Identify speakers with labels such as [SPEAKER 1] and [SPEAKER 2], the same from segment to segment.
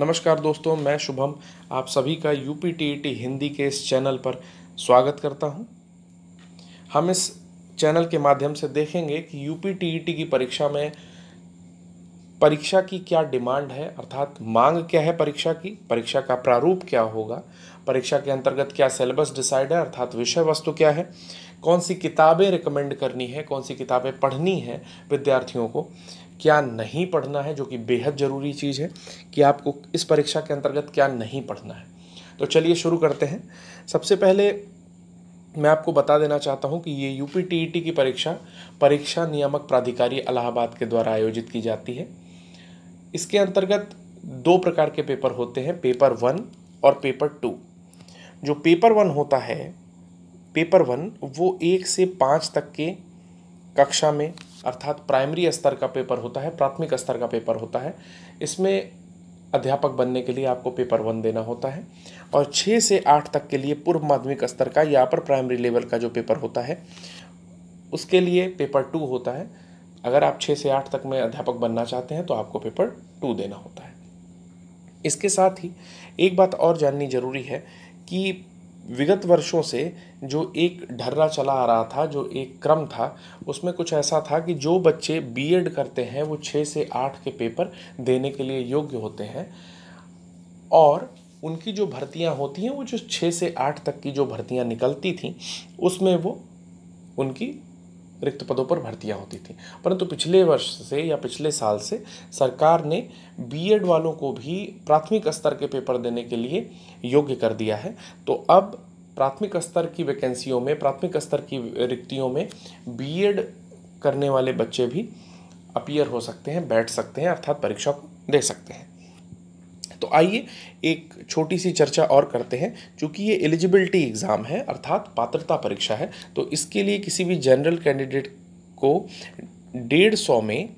[SPEAKER 1] नमस्कार दोस्तों मैं शुभम आप सभी का U P T T Hindi के इस चैनल पर स्वागत करता हूं हम इस चैनल के माध्यम से देखेंगे कि यू पी टी टी की परीक्षा में परीक्षा की क्या डिमांड है अर्थात मांग क्या है परीक्षा की परीक्षा का प्रारूप क्या होगा परीक्षा के अंतर्गत क्या सिलेबस डिसाइड है अर्थात विषय वस्तु क्या है कौन सी किताबें रिकमेंड करनी है कौन सी किताबें पढ़नी है विद्यार्थियों को क्या नहीं पढ़ना है जो कि बेहद ज़रूरी चीज़ है कि आपको इस परीक्षा के अंतर्गत क्या नहीं पढ़ना है तो चलिए शुरू करते हैं सबसे पहले मैं आपको बता देना चाहता हूं कि ये यू पी e की परीक्षा परीक्षा नियामक प्राधिकारी इलाहाबाद के द्वारा आयोजित की जाती है इसके अंतर्गत दो प्रकार के पेपर होते हैं पेपर वन और पेपर टू जो पेपर वन होता है पेपर वन वो एक से पाँच तक के कक्षा में अर्थात प्राइमरी स्तर का पेपर होता है प्राथमिक स्तर का पेपर होता है इसमें अध्यापक बनने के लिए आपको पेपर वन देना होता है और छः से आठ तक के लिए पूर्व माध्यमिक स्तर का या पर प्राइमरी लेवल का जो पेपर होता है उसके लिए पेपर टू होता है अगर आप छः से आठ तक में अध्यापक बनना चाहते हैं तो आपको पेपर टू देना होता है इसके साथ ही एक बात और जाननी जरूरी है कि विगत वर्षों से जो एक ढर्रा चला आ रहा था जो एक क्रम था उसमें कुछ ऐसा था कि जो बच्चे बीएड करते हैं वो छः से आठ के पेपर देने के लिए योग्य होते हैं और उनकी जो भर्तियां होती हैं वो जो छः से आठ तक की जो भर्तियां निकलती थीं उसमें वो उनकी रिक्त पदों पर भर्तियां होती थी परंतु पिछले वर्ष से या पिछले साल से सरकार ने बीएड वालों को भी प्राथमिक स्तर के पेपर देने के लिए योग्य कर दिया है तो अब प्राथमिक स्तर की वैकेंसियों में प्राथमिक स्तर की रिक्तियों में बीएड करने वाले बच्चे भी अपियर हो सकते हैं बैठ सकते हैं अर्थात परीक्षा को दे सकते हैं तो आइए एक छोटी सी चर्चा और करते हैं चूँकि ये एलिजिबिलिटी एग्ज़ाम है अर्थात पात्रता परीक्षा है तो इसके लिए किसी भी जनरल कैंडिडेट को डेढ़ सौ में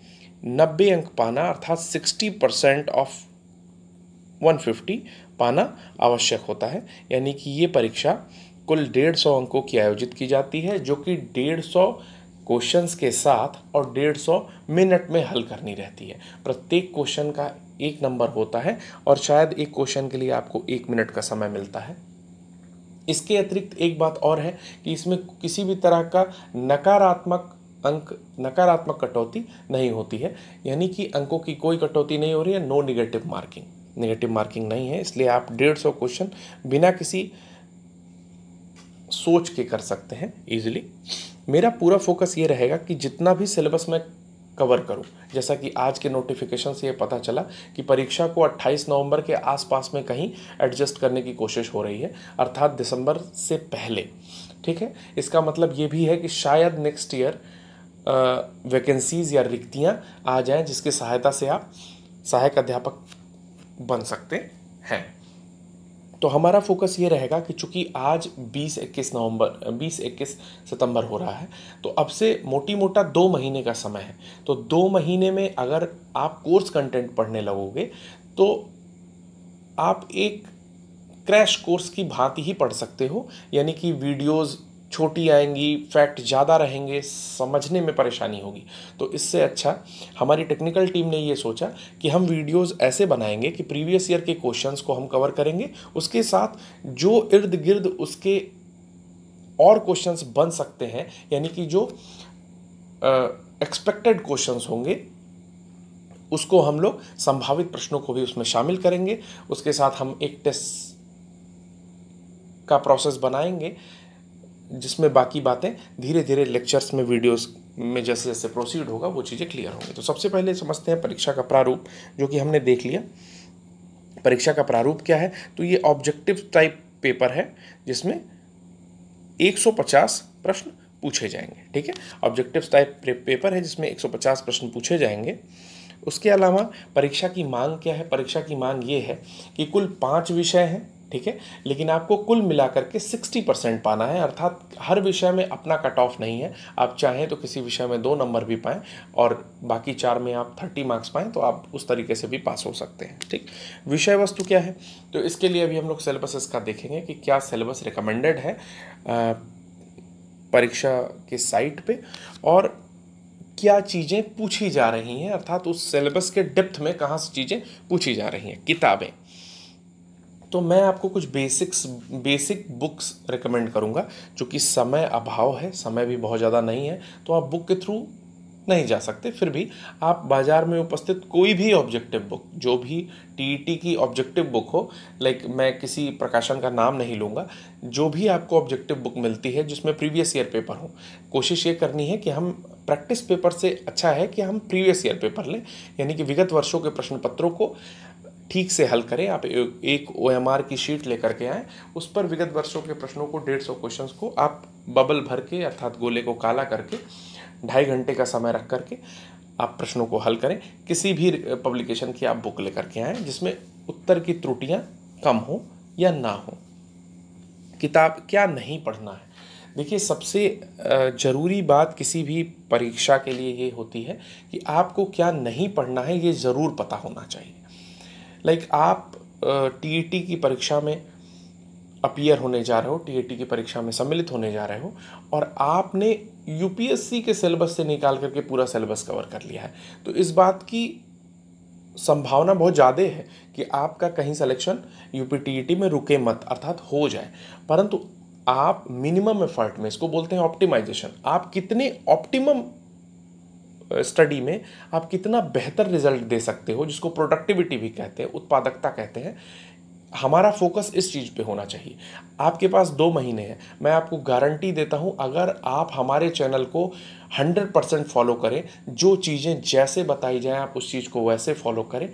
[SPEAKER 1] नब्बे अंक पाना अर्थात sixty percent of one fifty पाना आवश्यक होता है यानी कि ये परीक्षा कुल डेढ़ सौ अंकों की आयोजित की जाती है जो कि डेढ़ सौ क्वेश्चंस के साथ और डेढ़ सौ मिनट में हल करनी रहती है प्रत्येक क्वेश्चन का एक नंबर होता है और शायद एक क्वेश्चन के लिए आपको एक मिनट का समय मिलता है इसके अतिरिक्त एक बात और है कि इसमें किसी भी तरह का नकारात्मक अंक नकारात्मक कटौती नहीं होती है यानी कि अंकों की कोई कटौती नहीं हो रही है no negative marking negative marking नहीं है इसलिए आप डेढ़ सौ क्वेश्चन बिना किसी सोच के कर सकते हैं इजीली मेरा पूरा फोकस ये रहेगा कि जितना भी सिलेबस में कवर करूं जैसा कि आज के नोटिफिकेशन से ये पता चला कि परीक्षा को 28 नवंबर के आसपास में कहीं एडजस्ट करने की कोशिश हो रही है अर्थात दिसंबर से पहले ठीक है इसका मतलब ये भी है कि शायद नेक्स्ट ईयर वैकेंसीज या रिक्तियाँ आ जाएँ जिसकी सहायता से आप सहायक अध्यापक बन सकते हैं तो हमारा फोकस ये रहेगा कि चूंकि आज 20 इक्कीस नवंबर 20 इक्कीस सितंबर हो रहा है तो अब से मोटी मोटा दो महीने का समय है तो दो महीने में अगर आप कोर्स कंटेंट पढ़ने लगोगे तो आप एक क्रैश कोर्स की भांति ही पढ़ सकते हो यानी कि वीडियोज़ छोटी आएंगी फैक्ट ज़्यादा रहेंगे समझने में परेशानी होगी तो इससे अच्छा हमारी टेक्निकल टीम ने ये सोचा कि हम वीडियोस ऐसे बनाएंगे कि प्रीवियस ईयर के क्वेश्चंस को हम कवर करेंगे उसके साथ जो इर्द गिर्द उसके और क्वेश्चंस बन सकते हैं यानी कि जो एक्सपेक्टेड क्वेश्चंस होंगे उसको हम लोग संभावित प्रश्नों को भी उसमें शामिल करेंगे उसके साथ हम एक टेस्ट का प्रोसेस बनाएंगे जिसमें बाकी बातें धीरे धीरे लेक्चर्स में वीडियोस में जैसे जैसे प्रोसीड होगा वो चीज़ें क्लियर होंगी तो सबसे पहले समझते हैं परीक्षा का प्रारूप जो कि हमने देख लिया परीक्षा का प्रारूप क्या है तो ये ऑब्जेक्टिव टाइप पेपर है जिसमें 150 प्रश्न पूछे जाएंगे ठीक है ऑब्जेक्टिव टाइप पेपर है जिसमें 150 प्रश्न पूछे जाएंगे उसके अलावा परीक्षा की मांग क्या है परीक्षा की मांग ये है कि कुल पाँच विषय हैं ठीक है लेकिन आपको कुल मिलाकर के 60 परसेंट पाना है अर्थात हर विषय में अपना कट ऑफ नहीं है आप चाहें तो किसी विषय में दो नंबर भी पाएँ और बाकी चार में आप 30 मार्क्स पाएँ तो आप उस तरीके से भी पास हो सकते हैं ठीक विषय वस्तु क्या है तो इसके लिए अभी हम लोग सिलेबस इसका देखेंगे कि क्या सिलेबस रिकमेंडेड है परीक्षा के साइट पर और क्या चीज़ें पूछी जा रही हैं अर्थात उस सिलेबस के डेप्थ में कहाँ से चीज़ें पूछी जा रही हैं किताबें तो मैं आपको कुछ बेसिक्स बेसिक बुक्स रिकमेंड करूँगा चूँकि समय अभाव है समय भी बहुत ज़्यादा नहीं है तो आप बुक के थ्रू नहीं जा सकते फिर भी आप बाज़ार में उपस्थित कोई भी ऑब्जेक्टिव बुक जो भी टी e की ऑब्जेक्टिव बुक हो लाइक मैं किसी प्रकाशन का नाम नहीं लूँगा जो भी आपको ऑब्जेक्टिव बुक मिलती है जिसमें प्रीवियस ईयर पेपर हो कोशिश ये करनी है कि हम प्रैक्टिस पेपर से अच्छा है कि हम प्रीवियस ईयर पेपर लें यानी कि विगत वर्षों के प्रश्न पत्रों को ठीक से हल करें आप एक ओ एम आर की शीट लेकर के आएँ उस पर विगत वर्षों के प्रश्नों को डेढ़ सौ क्वेश्चन को आप बबल भर के अर्थात गोले को काला करके ढाई घंटे का समय रख करके आप प्रश्नों को हल करें किसी भी पब्लिकेशन की आप बुक लेकर के आएँ जिसमें उत्तर की त्रुटियाँ कम हो या ना हो किताब क्या नहीं पढ़ना है देखिए सबसे ज़रूरी बात किसी भी परीक्षा के लिए ये होती है कि आपको क्या नहीं पढ़ना है ये ज़रूर पता होना चाहिए लाइक like आप टी uh, e की परीक्षा में अपियर होने जा रहे हो टी e की परीक्षा में सम्मिलित होने जा रहे हो और आपने यूपीएससी के सिलेबस से निकाल करके पूरा सिलेबस कवर कर लिया है तो इस बात की संभावना बहुत ज़्यादा है कि आपका कहीं सिलेक्शन यूपी टी में रुके मत अर्थात हो जाए परंतु आप मिनिमम एफर्ट में इसको बोलते हैं ऑप्टिमाइजेशन आप कितने ऑप्टिमम स्टडी में आप कितना बेहतर रिजल्ट दे सकते हो जिसको प्रोडक्टिविटी भी कहते हैं उत्पादकता कहते हैं हमारा फोकस इस चीज़ पे होना चाहिए आपके पास दो महीने हैं मैं आपको गारंटी देता हूँ अगर आप हमारे चैनल को 100 परसेंट फॉलो करें जो चीज़ें जैसे बताई जाएँ आप उस चीज़ को वैसे फॉलो करें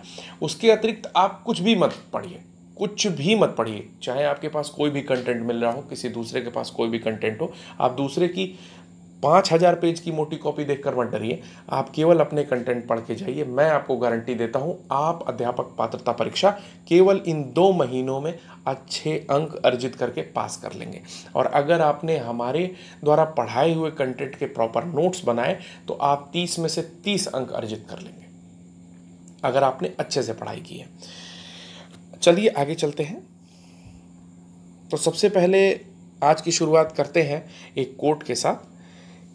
[SPEAKER 1] उसके अतिरिक्त आप कुछ भी मत पढ़िए कुछ भी मत पढ़िए चाहे आपके पास कोई भी कंटेंट मिल रहा हो किसी दूसरे के पास कोई भी कंटेंट हो आप दूसरे की पाँच हज़ार पेज की मोटी कॉपी देखकर मत डरिए आप केवल अपने कंटेंट पढ़ के जाइए मैं आपको गारंटी देता हूँ आप अध्यापक पात्रता परीक्षा केवल इन दो महीनों में अच्छे अंक अर्जित करके पास कर लेंगे और अगर आपने हमारे द्वारा पढ़ाए हुए कंटेंट के प्रॉपर नोट्स बनाए तो आप तीस में से तीस अंक अर्जित कर लेंगे अगर आपने अच्छे से पढ़ाई की है चलिए आगे चलते हैं तो सबसे पहले आज की शुरुआत करते हैं एक कोट के साथ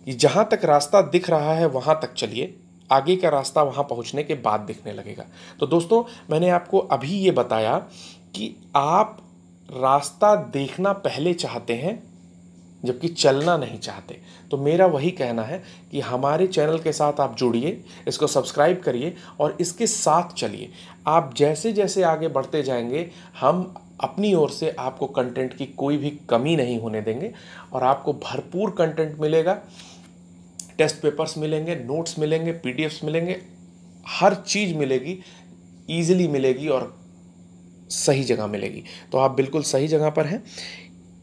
[SPEAKER 1] कि जहाँ तक रास्ता दिख रहा है वहाँ तक चलिए आगे का रास्ता वहाँ पहुँचने के बाद दिखने लगेगा तो दोस्तों मैंने आपको अभी ये बताया कि आप रास्ता देखना पहले चाहते हैं जबकि चलना नहीं चाहते तो मेरा वही कहना है कि हमारे चैनल के साथ आप जुड़िए इसको सब्सक्राइब करिए और इसके साथ चलिए आप जैसे जैसे आगे बढ़ते जाएंगे हम अपनी ओर से आपको कंटेंट की कोई भी कमी नहीं होने देंगे और आपको भरपूर कंटेंट मिलेगा टेस्ट पेपर्स मिलेंगे नोट्स मिलेंगे पीडीएफ्स मिलेंगे हर चीज़ मिलेगी ईजिली मिलेगी और सही जगह मिलेगी तो आप बिल्कुल सही जगह पर हैं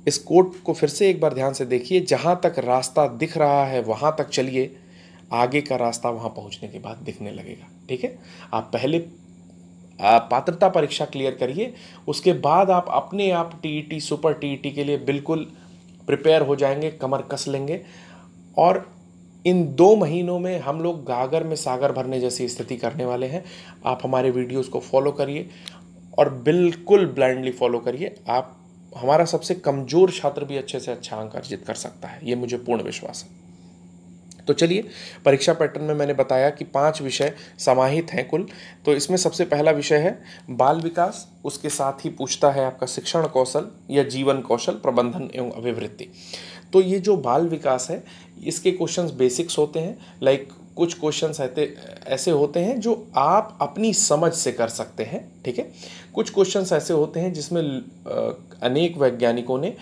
[SPEAKER 1] इस कोट को फिर से एक बार ध्यान से देखिए जहाँ तक रास्ता दिख रहा है वहाँ तक चलिए आगे का रास्ता वहाँ पहुँचने के बाद दिखने लगेगा ठीक है आप पहले पात्रता परीक्षा क्लियर करिए उसके बाद आप अपने आप टी सुपर टी के लिए बिल्कुल प्रिपेयर हो जाएंगे कमर कस लेंगे और इन दो महीनों में हम लोग गागर में सागर भरने जैसी स्थिति करने वाले हैं आप हमारे वीडियोस को फॉलो करिए और बिल्कुल ब्लाइंडली फॉलो करिए आप हमारा सबसे कमज़ोर छात्र भी अच्छे से अच्छा अंक अर्जित कर सकता है ये मुझे पूर्ण विश्वास है तो चलिए परीक्षा पैटर्न में मैंने बताया कि पांच विषय समाहित हैं कुल तो इसमें सबसे पहला विषय है बाल विकास उसके साथ ही पूछता है आपका शिक्षण कौशल या जीवन कौशल प्रबंधन एवं अभिवृत्ति तो ये जो बाल विकास है इसके क्वेश्चंस बेसिक्स होते हैं लाइक कुछ क्वेश्चंस ऐसे होते हैं जो आप अपनी समझ से कर सकते हैं ठीक है कुछ क्वेश्चंस ऐसे होते हैं जिसमें अनेक वैज्ञानिकों ने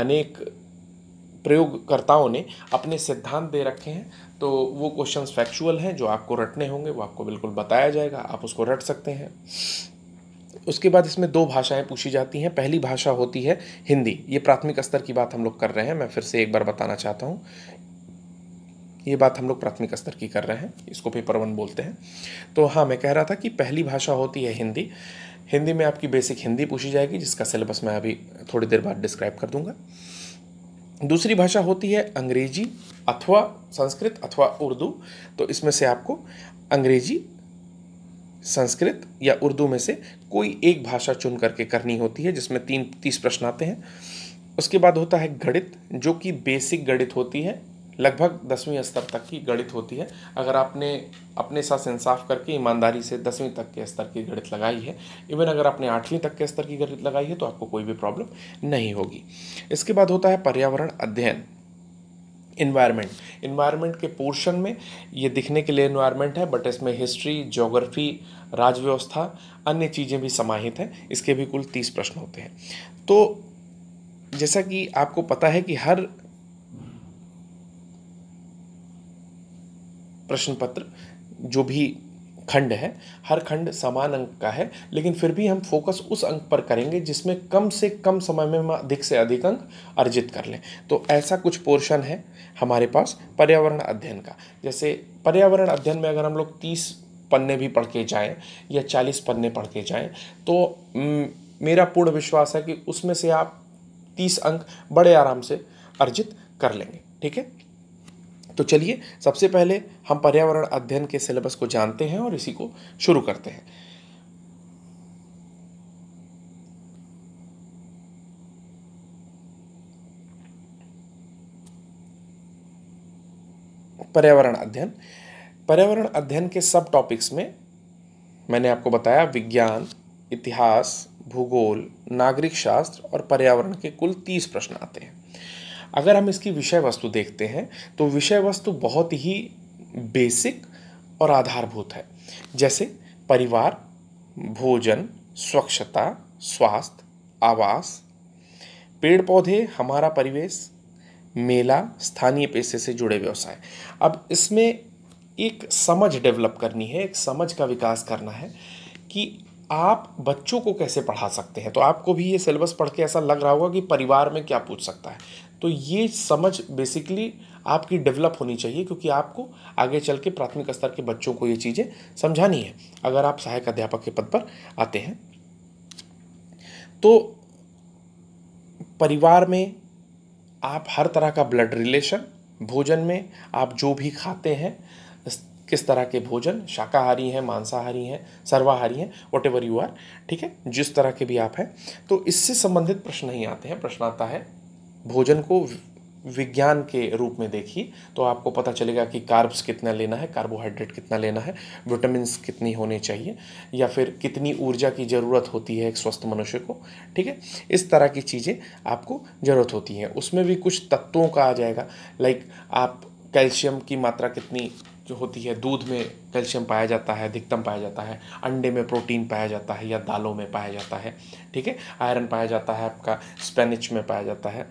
[SPEAKER 1] अनेक प्रयोगकर्ताओं ने अपने सिद्धांत दे रखे हैं तो वो क्वेश्चंस फैक्चुअल हैं जो आपको रटने होंगे वो आपको बिल्कुल बताया जाएगा आप उसको रट सकते हैं उसके बाद इसमें दो भाषाएं पूछी जाती हैं पहली भाषा होती है हिंदी ये प्राथमिक स्तर की बात हम लोग कर रहे हैं मैं फिर से एक बार बताना चाहता हूँ ये बात हम लोग प्राथमिक स्तर की कर रहे हैं इसको पेपर वन बोलते हैं तो हाँ मैं कह रहा था कि पहली भाषा होती है हिंदी हिंदी में आपकी बेसिक हिंदी पूछी जाएगी जिसका सिलेबस मैं अभी थोड़ी देर बाद डिस्क्राइब कर दूंगा दूसरी भाषा होती है अंग्रेजी अथवा संस्कृत अथवा उर्दू तो इसमें से आपको अंग्रेजी संस्कृत या उर्दू में से कोई एक भाषा चुन करके करनी होती है जिसमें तीन तीस प्रश्न आते हैं उसके बाद होता है गणित जो कि बेसिक गणित होती है लगभग दसवीं स्तर तक की गणित होती है अगर आपने अपने साथ इंसाफ करके ईमानदारी से दसवीं तक के स्तर की गणित लगाई है इवन अगर आपने आठवीं तक के स्तर की गणित लगाई है तो आपको कोई भी प्रॉब्लम नहीं होगी इसके बाद होता है पर्यावरण अध्ययन इन्वायरमेंट इन्वायरमेंट के पोर्शन में ये दिखने के लिए इन्वायरमेंट है बट इसमें हिस्ट्री जोग्राफी राजव्यवस्था अन्य चीज़ें भी समाहित हैं इसके भी कुल तीस प्रश्न होते हैं तो जैसा कि आपको पता है कि हर प्रश्न पत्र जो भी खंड है हर खंड समान अंक का है लेकिन फिर भी हम फोकस उस अंक पर करेंगे जिसमें कम से कम समय में हम अधिक से अधिक अंक अर्जित कर लें तो ऐसा कुछ पोर्शन है हमारे पास पर्यावरण अध्ययन का जैसे पर्यावरण अध्ययन में अगर हम लोग तीस पन्ने भी पढ़ के जाएँ या चालीस पन्ने पढ़ के जाएँ तो मेरा पूर्ण विश्वास है कि उसमें से आप तीस अंक बड़े आराम से अर्जित कर लेंगे ठीक है तो चलिए सबसे पहले हम पर्यावरण अध्ययन के सिलेबस को जानते हैं और इसी को शुरू करते हैं पर्यावरण अध्ययन पर्यावरण अध्ययन के सब टॉपिक्स में मैंने आपको बताया विज्ञान इतिहास भूगोल नागरिक शास्त्र और पर्यावरण के कुल तीस प्रश्न आते हैं अगर हम इसकी विषय वस्तु देखते हैं तो विषय वस्तु बहुत ही बेसिक और आधारभूत है जैसे परिवार भोजन स्वच्छता स्वास्थ्य आवास पेड़ पौधे हमारा परिवेश मेला स्थानीय पेशे से जुड़े व्यवसाय अब इसमें एक समझ डेवलप करनी है एक समझ का विकास करना है कि आप बच्चों को कैसे पढ़ा सकते हैं तो आपको भी ये सिलेबस पढ़ के ऐसा लग रहा होगा कि परिवार में क्या पूछ सकता है तो ये समझ बेसिकली आपकी डेवलप होनी चाहिए क्योंकि आपको आगे चल के प्राथमिक स्तर के बच्चों को ये चीज़ें समझानी है अगर आप सहायक अध्यापक के पद पर आते हैं तो परिवार में आप हर तरह का ब्लड रिलेशन भोजन में आप जो भी खाते हैं किस तरह के भोजन शाकाहारी हैं मांसाहारी हैं सर्वाहारी हैं वट एवर यू आर ठीक है जिस तरह के भी आप हैं तो इससे संबंधित प्रश्न ही आते हैं प्रश्न आता है भोजन को विज्ञान के रूप में देखी तो आपको पता चलेगा कि कार्ब्स कितना लेना है कार्बोहाइड्रेट कितना लेना है विटामिन कितनी होने चाहिए या फिर कितनी ऊर्जा की ज़रूरत होती है एक स्वस्थ मनुष्य को ठीक है इस तरह की चीज़ें आपको ज़रूरत होती हैं उसमें भी कुछ तत्वों का आ जाएगा लाइक आप कैल्शियम की मात्रा कितनी जो होती है दूध में कैल्शियम पाया जाता है अधिकतम पाया जाता है अंडे में प्रोटीन पाया जाता है या दालों में पाया जाता है ठीक है आयरन पाया जाता है आपका स्पेनिच में पाया जाता है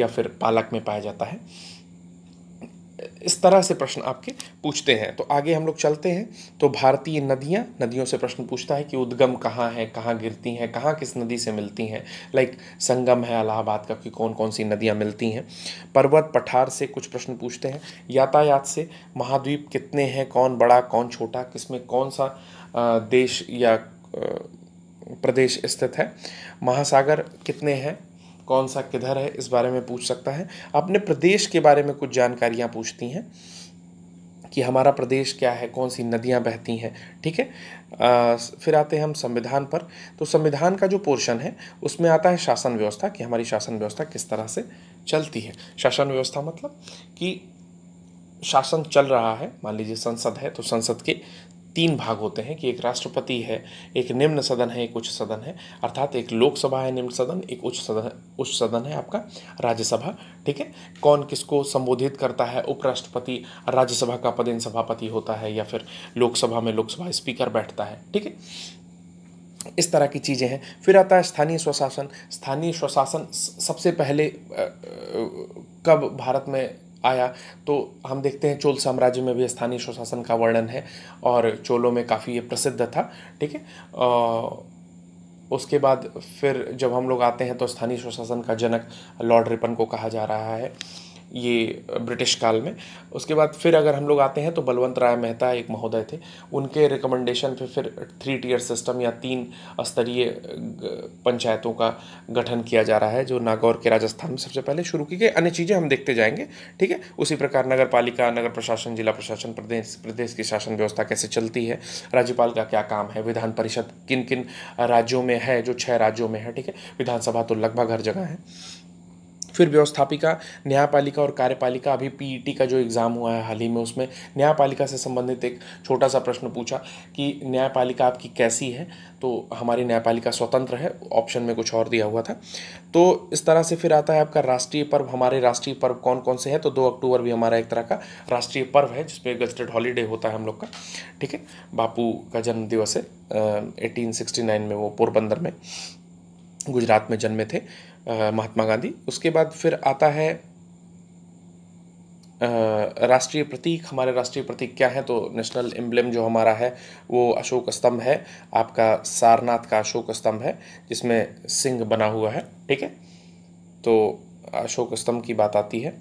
[SPEAKER 1] या फिर पालक में पाया जाता है इस तरह से प्रश्न आपके पूछते हैं तो आगे हम लोग चलते हैं तो भारतीय नदियाँ नदियों से प्रश्न पूछता है कि उद्गम कहाँ है कहाँ गिरती हैं कहाँ किस नदी से मिलती हैं लाइक संगम है अलाहाबाद का कि कौन कौन सी नदियाँ मिलती हैं पर्वत पठार से कुछ प्रश्न पूछते हैं यातायात से महाद्वीप कितने हैं कौन बड़ा कौन छोटा किसमें कौन सा देश या प्रदेश स्थित है महासागर कितने हैं कौन सा किधर है इस बारे में पूछ सकता है अपने प्रदेश के बारे में कुछ जानकारियाँ पूछती हैं कि हमारा प्रदेश क्या है कौन सी नदियाँ बहती हैं ठीक है आ, फिर आते हैं हम संविधान पर तो संविधान का जो पोर्शन है उसमें आता है शासन व्यवस्था कि हमारी शासन व्यवस्था किस तरह से चलती है शासन व्यवस्था मतलब कि शासन चल रहा है मान लीजिए संसद है तो संसद के तीन भाग होते हैं कि एक राष्ट्रपति है एक निम्न सदन है एक उच्च सदन है अर्थात एक लोकसभा है निम्न सदन एक उच्च सदन उच्च सदन है आपका राज्यसभा ठीक है कौन किसको संबोधित करता है उपराष्ट्रपति राज्यसभा का पदेन सभापति होता है या फिर लोकसभा में लोकसभा स्पीकर बैठता है ठीक है इस तरह की चीज़ें हैं फिर आता है स्थानीय स्वशासन स्थानीय स्वशासन सबसे पहले कब भारत में आया तो हम देखते हैं चोल साम्राज्य में भी स्थानीय स्वशासन का वर्णन है और चोलों में काफ़ी ये प्रसिद्ध था ठीक है उसके बाद फिर जब हम लोग आते हैं तो स्थानीय स्वशासन का जनक लॉर्ड रिपन को कहा जा रहा है ये ब्रिटिश काल में उसके बाद फिर अगर हम लोग आते हैं तो बलवंत राय मेहता एक महोदय थे उनके रिकमेंडेशन पे फिर थ्री टीयर सिस्टम या तीन स्तरीय पंचायतों का गठन किया जा रहा है जो नागौर के राजस्थान में सबसे पहले शुरू की गई अन्य चीज़ें हम देखते जाएंगे ठीक है उसी प्रकार नगर पालिका नगर प्रशासन जिला प्रशासन प्रदेश प्रदेश की शासन व्यवस्था कैसे चलती है राज्यपाल का क्या काम है विधान परिषद किन किन राज्यों में है जो छः राज्यों में है ठीक है विधानसभा तो लगभग हर जगह है फिर व्यवस्थापिका न्यायपालिका और कार्यपालिका अभी पीईटी e का जो एग्ज़ाम हुआ है हाल ही में उसमें न्यायपालिका से संबंधित एक छोटा सा प्रश्न पूछा कि न्यायपालिका आपकी कैसी है तो हमारी न्यायपालिका स्वतंत्र है ऑप्शन में कुछ और दिया हुआ था तो इस तरह से फिर आता है आपका राष्ट्रीय पर्व हमारे राष्ट्रीय पर्व कौन कौन से हैं तो दो अक्टूबर भी हमारा एक तरह का राष्ट्रीय पर्व है जिसपे गजटेड हॉलीडे होता है हम लोग का ठीक है बापू का जन्मदिवस है एटीन में वो पोरबंदर में गुजरात में जन्मे थे महात्मा गांधी उसके बाद फिर आता है राष्ट्रीय प्रतीक हमारे राष्ट्रीय प्रतीक क्या है तो नेशनल एम्बलम जो हमारा है वो अशोक स्तंभ है आपका सारनाथ का अशोक स्तंभ है जिसमें सिंह बना हुआ है ठीक है तो अशोक स्तंभ की बात आती है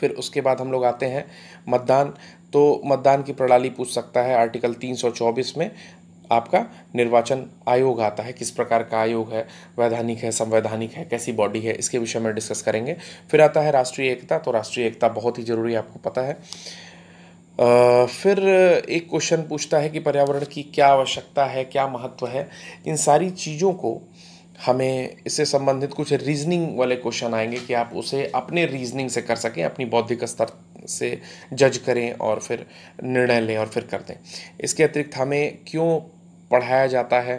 [SPEAKER 1] फिर उसके बाद हम लोग आते हैं मतदान तो मतदान की प्रणाली पूछ सकता है आर्टिकल 324 में आपका निर्वाचन आयोग आता है किस प्रकार का आयोग है वैधानिक है संवैधानिक है कैसी बॉडी है इसके विषय में डिस्कस करेंगे फिर आता है राष्ट्रीय एकता तो राष्ट्रीय एकता बहुत ही ज़रूरी आपको पता है फिर एक क्वेश्चन पूछता है कि पर्यावरण की क्या आवश्यकता है क्या महत्व है इन सारी चीज़ों को हमें इससे संबंधित कुछ रीजनिंग वाले क्वेश्चन आएंगे कि आप उसे अपने रीजनिंग से कर सकें अपनी बौद्धिक स्तर से जज करें और फिर निर्णय लें और फिर कर दें इसके अतिरिक्त हमें क्यों पढ़ाया जाता है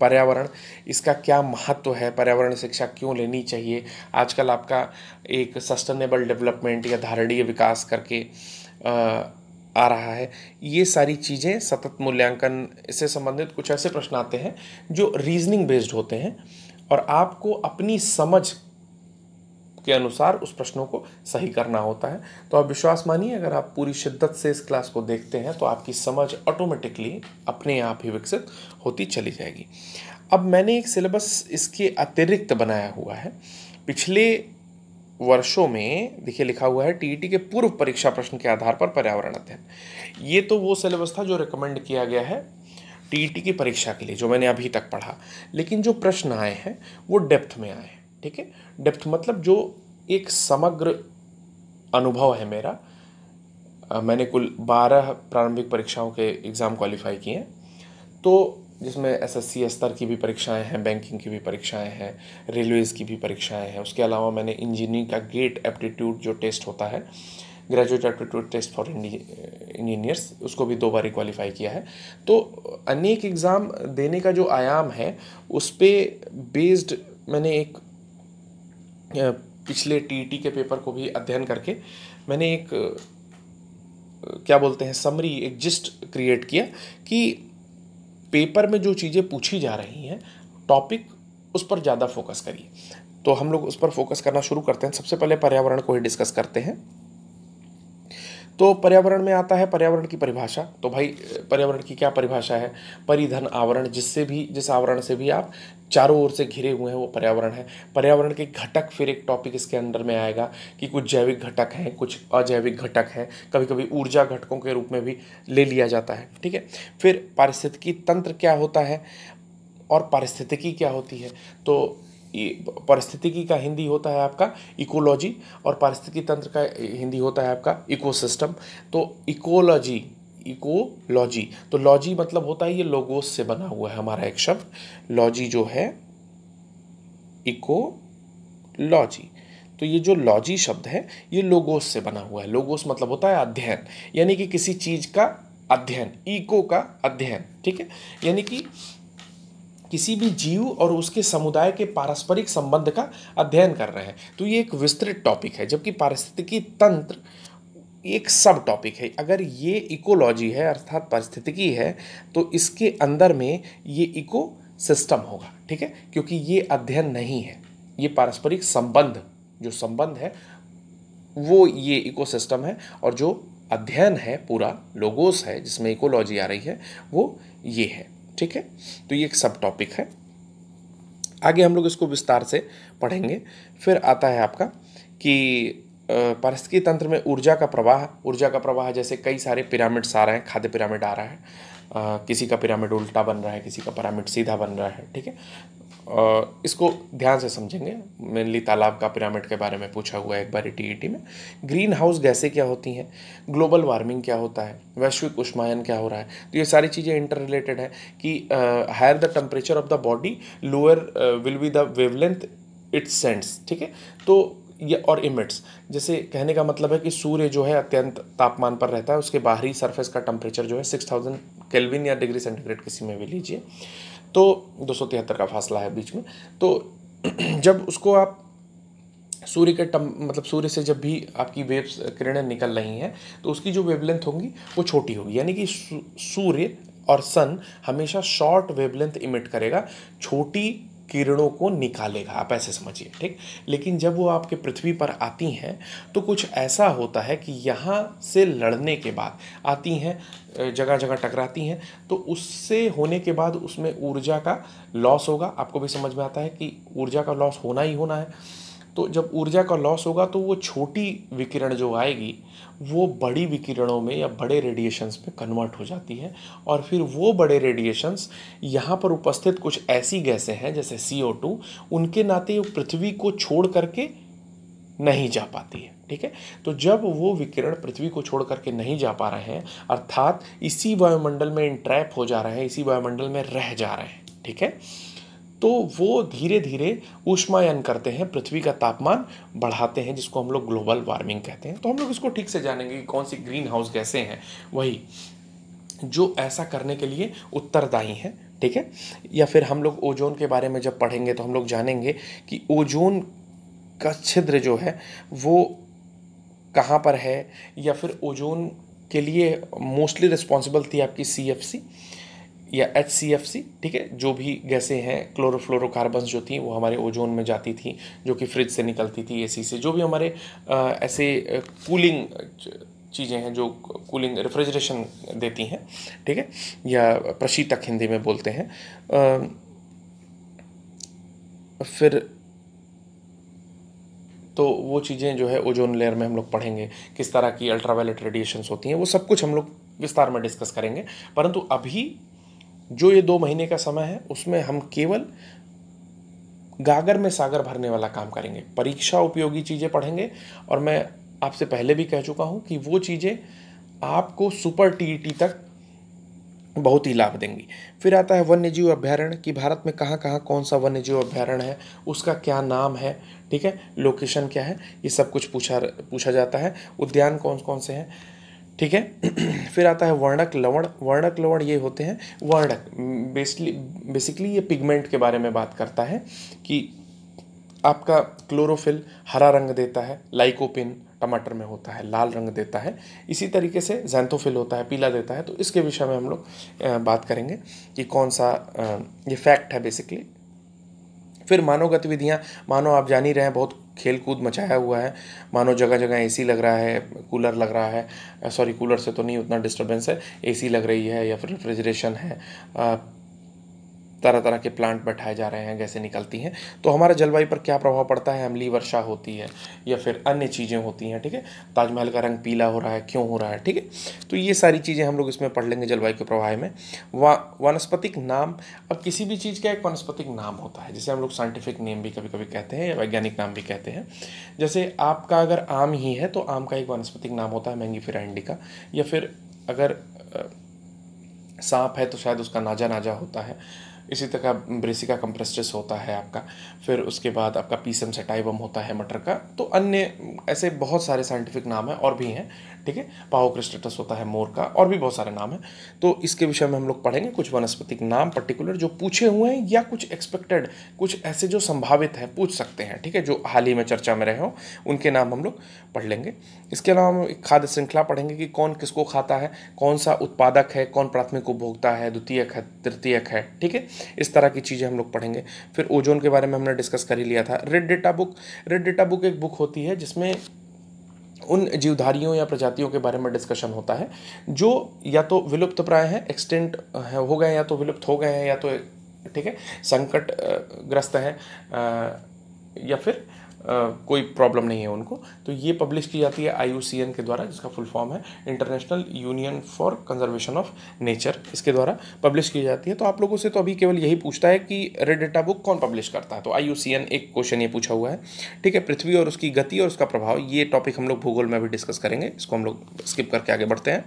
[SPEAKER 1] पर्यावरण इसका क्या महत्व है पर्यावरण शिक्षा क्यों लेनी चाहिए आजकल आपका एक सस्टेनेबल डेवलपमेंट या धारणीय विकास करके आ रहा है ये सारी चीज़ें सतत मूल्यांकन से संबंधित कुछ ऐसे प्रश्न आते हैं जो रीजनिंग बेस्ड होते हैं और आपको अपनी समझ के अनुसार उस प्रश्नों को सही करना होता है तो आप विश्वास मानिए अगर आप पूरी शिद्दत से इस क्लास को देखते हैं तो आपकी समझ ऑटोमेटिकली अपने आप ही विकसित होती चली जाएगी अब मैंने एक सिलेबस इसके अतिरिक्त बनाया हुआ है पिछले वर्षों में देखिए लिखा हुआ है टीईटी के पूर्व परीक्षा प्रश्न के आधार पर पर्यावरण अध्ययन ये तो वो सिलेबस था जो रिकमेंड किया गया है टीईटी की परीक्षा के लिए जो मैंने अभी तक पढ़ा लेकिन जो प्रश्न आए हैं वो डेप्थ में आए हैं ठीक है डेप्थ मतलब जो एक समग्र अनुभव है मेरा मैंने कुल बारह प्रारंभिक परीक्षाओं के एग्ज़ाम क्वालिफाई किए हैं तो जिसमें एसएससी स्तर की भी परीक्षाएं हैं बैंकिंग की भी परीक्षाएं हैं रेलवेज़ की भी परीक्षाएं हैं उसके अलावा मैंने इंजीनियरिंग का गेट एप्टीट्यूड जो टेस्ट होता है graduate aptitude test for engineers उसको भी दो बार क्वालिफाई किया है तो अनेक एग्ज़ाम देने का जो आयाम है उस पर बेस्ड मैंने एक पिछले टी के पेपर को भी अध्ययन करके मैंने एक क्या बोलते हैं समरी एक जिस्ट क्रिएट किया कि पेपर में जो चीज़ें पूछी जा रही हैं टॉपिक उस पर ज़्यादा फोकस करिए तो हम लोग उस पर फोकस करना शुरू करते हैं सबसे पहले पर्यावरण को ही डिस्कस करते हैं तो पर्यावरण में आता है पर्यावरण की परिभाषा तो भाई पर्यावरण की क्या परिभाषा है परिधन आवरण जिससे भी जिस आवरण से भी आप चारों ओर से घिरे हुए हैं वो पर्यावरण है पर्यावरण के घटक फिर एक टॉपिक इसके अंदर में आएगा कि कुछ जैविक घटक हैं कुछ अजैविक घटक हैं कभी कभी ऊर्जा घटकों के रूप में भी ले लिया जाता है ठीक है फिर पारिस्थितिकी तंत्र क्या होता है और पारिस्थितिकी क्या होती है तो पारिस्थितिकी का हिंदी होता है आपका इकोलॉजी और पारिस्थितिकी तंत्र का हिंदी होता है आपका इकोसिस्टम तो इकोलॉजी इकोलॉजी तो लॉजी मतलब होता है ये लोगोस से बना हुआ है हमारा एक शब्द लॉजी जो है इकोलॉजी तो ये जो लॉजी शब्द है ये लोगोस से बना हुआ है लोगोस मतलब होता है अध्ययन यानी कि किसी चीज़ का अध्ययन इको का अध्ययन ठीक है यानी कि किसी भी जीव और उसके समुदाय के पारस्परिक संबंध का अध्ययन कर रहे हैं तो ये एक विस्तृत टॉपिक है जबकि पारिस्थितिकी तंत्र एक सब टॉपिक है अगर ये इकोलॉजी है अर्थात पारिस्थितिकी है तो इसके अंदर में ये इको सिस्टम होगा ठीक है क्योंकि ये अध्ययन नहीं है ये पारस्परिक संबंध जो संबंध है वो ये इकोसिस्टम है और जो अध्ययन है पूरा लोगोस है जिसमें इकोलॉजी आ रही है वो ये है ठीक है तो ये एक सब टॉपिक है आगे हम लोग इसको विस्तार से पढ़ेंगे फिर आता है आपका कि पारिस्थितिकी तंत्र में ऊर्जा का प्रवाह ऊर्जा का प्रवाह जैसे कई सारे पिरामिड्स आ रहे हैं खाद्य पिरामिड आ रहा है आ, किसी का पिरामिड उल्टा बन रहा है किसी का पिरामिड सीधा बन रहा है ठीक है इसको ध्यान से समझेंगे मेनली तालाब का पिरामिड के बारे में पूछा हुआ है एक बार टी e e में ग्रीन हाउस गैसें क्या होती हैं ग्लोबल वार्मिंग क्या होता है वैश्विक उष्मायन क्या हो रहा है तो ये सारी चीज़ें इंटर रिलेटेड है कि higher the temperature of the body lower will be the wavelength it's sense ठीक है तो ये और इमिट्स जैसे कहने का मतलब है कि सूर्य जो है अत्यंत तापमान पर रहता है उसके बाहरी सरफेस का टेम्परेचर जो है सिक्स थाउजेंड केल्विन या डिग्री सेंटीग्रेड किसी में भी लीजिए तो दो का फासला है बीच में तो जब उसको आप सूर्य के टम मतलब सूर्य से जब भी आपकी वेव्स किरणें निकल रही हैं तो उसकी जो वेवलेंथ होगी वो छोटी होगी यानी कि सूर्य और सन हमेशा शॉर्ट वेवलेंथ इमिट करेगा छोटी किरणों को निकालेगा आप ऐसे समझिए ठीक लेकिन जब वो आपके पृथ्वी पर आती हैं तो कुछ ऐसा होता है कि यहाँ से लड़ने के बाद आती हैं जगह जगह टकराती हैं तो उससे होने के बाद उसमें ऊर्जा का लॉस होगा आपको भी समझ में आता है कि ऊर्जा का लॉस होना ही होना है तो जब ऊर्जा का लॉस होगा तो वो छोटी विकिरण जो आएगी वो बड़ी विकिरणों में या बड़े रेडिएशंस में कन्वर्ट हो जाती है और फिर वो बड़े रेडिएशंस यहाँ पर उपस्थित कुछ ऐसी गैसें हैं जैसे सी उनके नाते पृथ्वी को छोड़ करके नहीं जा पाती है ठीक है तो जब वो विकिरण पृथ्वी को छोड़ करके नहीं जा पा रहे हैं अर्थात इसी वायुमंडल में इंट्रैप हो जा रहे हैं इसी वायुमंडल में रह जा रहे हैं ठीक है तो वो धीरे धीरे ऊष्मायन करते हैं पृथ्वी का तापमान बढ़ाते हैं जिसको हम लोग ग्लोबल वार्मिंग कहते हैं तो हम लोग इसको ठीक से जानेंगे कि कौन सी ग्रीन हाउस गैसें हैं वही जो ऐसा करने के लिए उत्तरदायी हैं ठीक है या फिर हम लोग ओजोन के बारे में जब पढ़ेंगे तो हम लोग जानेंगे कि ओजोन का छिद्र जो है वो कहाँ पर है या फिर ओजोन के लिए मोस्टली रिस्पॉन्सिबल थी आपकी सी एफ सी या एच सी एफ सी ठीक है जो भी गैसें हैं क्लोरोफ्लोरोकार्बन्स जो थी वो हमारे ओजोन में जाती थी जो कि फ्रिज से निकलती थी एसी से जो भी हमारे आ, ऐसे कूलिंग चीज़ें हैं जो कूलिंग रेफ्रिजरेशन देती हैं ठीक है या प्रशीतक हिंदी में बोलते हैं आ, फिर तो वो चीज़ें जो है ओजोन लेयर में हम लोग पढ़ेंगे किस तरह की अल्ट्रावायलेट रेडिएशंस होती हैं वो सब कुछ हम लोग विस्तार में डिस्कस करेंगे परंतु अभी जो ये दो महीने का समय है उसमें हम केवल गागर में सागर भरने वाला काम करेंगे परीक्षा उपयोगी चीज़ें पढ़ेंगे और मैं आपसे पहले भी कह चुका हूँ कि वो चीज़ें आपको सुपर टीईटी तक बहुत ही लाभ देंगी फिर आता है वन्य जीव अभ्यारण्य कि भारत में कहाँ कहाँ कौन सा वन्य जीव अभ्यारण्य है उसका क्या नाम है ठीक है लोकेशन क्या है ये सब कुछ पूछा पूछा जाता है उद्यान कौन कौन से हैं ठीक है फिर आता है वर्णक लवण वर्णक लवण ये होते हैं वर्णक बेसिकली बेसिकली ये पिगमेंट के बारे में बात करता है कि आपका क्लोरोफिल हरा रंग देता है लाइकोपिन टमाटर में होता है लाल रंग देता है इसी तरीके से जैंथोफिल होता है पीला देता है तो इसके विषय में हम लोग बात करेंगे कि कौन सा ये फैक्ट है बेसिकली फिर मानव गतिविधियाँ मानो आप जान ही रहे हैं बहुत खेल कूद मचाया हुआ है मानो जगह जगह एसी लग रहा है कूलर लग रहा है सॉरी कूलर से तो नहीं उतना डिस्टर्बेंस है एसी लग रही है या फिर रेफ्रिजरेशन है तरह तरह के प्लांट बैठाए जा रहे हैं गैसें निकलती हैं तो हमारे जलवायु पर क्या प्रभाव पड़ता है अमली वर्षा होती है या फिर अन्य चीज़ें होती हैं ठीक है ताजमहल का रंग पीला हो रहा है क्यों हो रहा है ठीक है तो ये सारी चीज़ें हम लोग इसमें पढ़ लेंगे जलवायु के प्रभाव में वा वनस्पतिक नाम अब किसी भी चीज़ का एक वनस्पतिक नाम होता है जिसे हम लोग साइंटिफिक नेम भी कभी कभी कहते हैं या वैज्ञानिक नाम भी कहते हैं जैसे आपका अगर आम ही है तो आम का एक वनस्पतिक नाम होता है मैंगी फिर का या फिर अगर सांप है तो शायद उसका नाजा नाजा होता है इसी तरह ब्रेसिका कंप्रेस्टिस होता है आपका फिर उसके बाद आपका पीसम सेटाइवम होता है मटर का तो अन्य ऐसे बहुत सारे साइंटिफिक नाम हैं और भी हैं ठीक है पाओक्रिस्टेटस होता है मोर का और भी बहुत सारे नाम हैं तो इसके विषय में हम लोग पढ़ेंगे कुछ वनस्पतिक नाम पर्टिकुलर जो पूछे हुए हैं या कुछ एक्सपेक्टेड कुछ ऐसे जो संभावित हैं पूछ सकते हैं ठीक है जो हाल ही में चर्चा में रहे हों उनके नाम हम लोग पढ़ लेंगे इसके अलावा हम एक खाद्य श्रृंखला पढ़ेंगे कि कौन किसको खाता है कौन सा उत्पादक है कौन प्राथमिक उपभोक्ता है द्वितीयक है तृतीयक है ठीक है इस तरह की चीज़ें हम लोग पढ़ेंगे फिर ओजोन के बारे में हमने डिस्कस कर ही लिया था red data book red data book एक बुक होती है जिसमें उन जीवधारियों या प्रजातियों के बारे में डिस्कशन होता है जो या तो विलुप्त प्राय हैं एक्सटेंट हो गए या तो विलुप्त हो गए हैं या तो ठीक है संकट ग्रस्त हैं या फिर कोई प्रॉब्लम नहीं है उनको तो ये पब्लिश की जाती है आई के द्वारा जिसका फुल फॉर्म है international union for conservation of nature इसके द्वारा पब्लिश की जाती है तो आप लोगों से तो अभी केवल यही पूछता है कि रेड डेटा बुक कौन पब्लिश करता है तो आई एक क्वेश्चन ये पूछा हुआ है ठीक है पृथ्वी और उसकी गति और उसका प्रभाव ये टॉपिक हम लोग भूगोल में भी डिस्कस करेंगे इसको हम लोग स्किप करके आगे बढ़ते हैं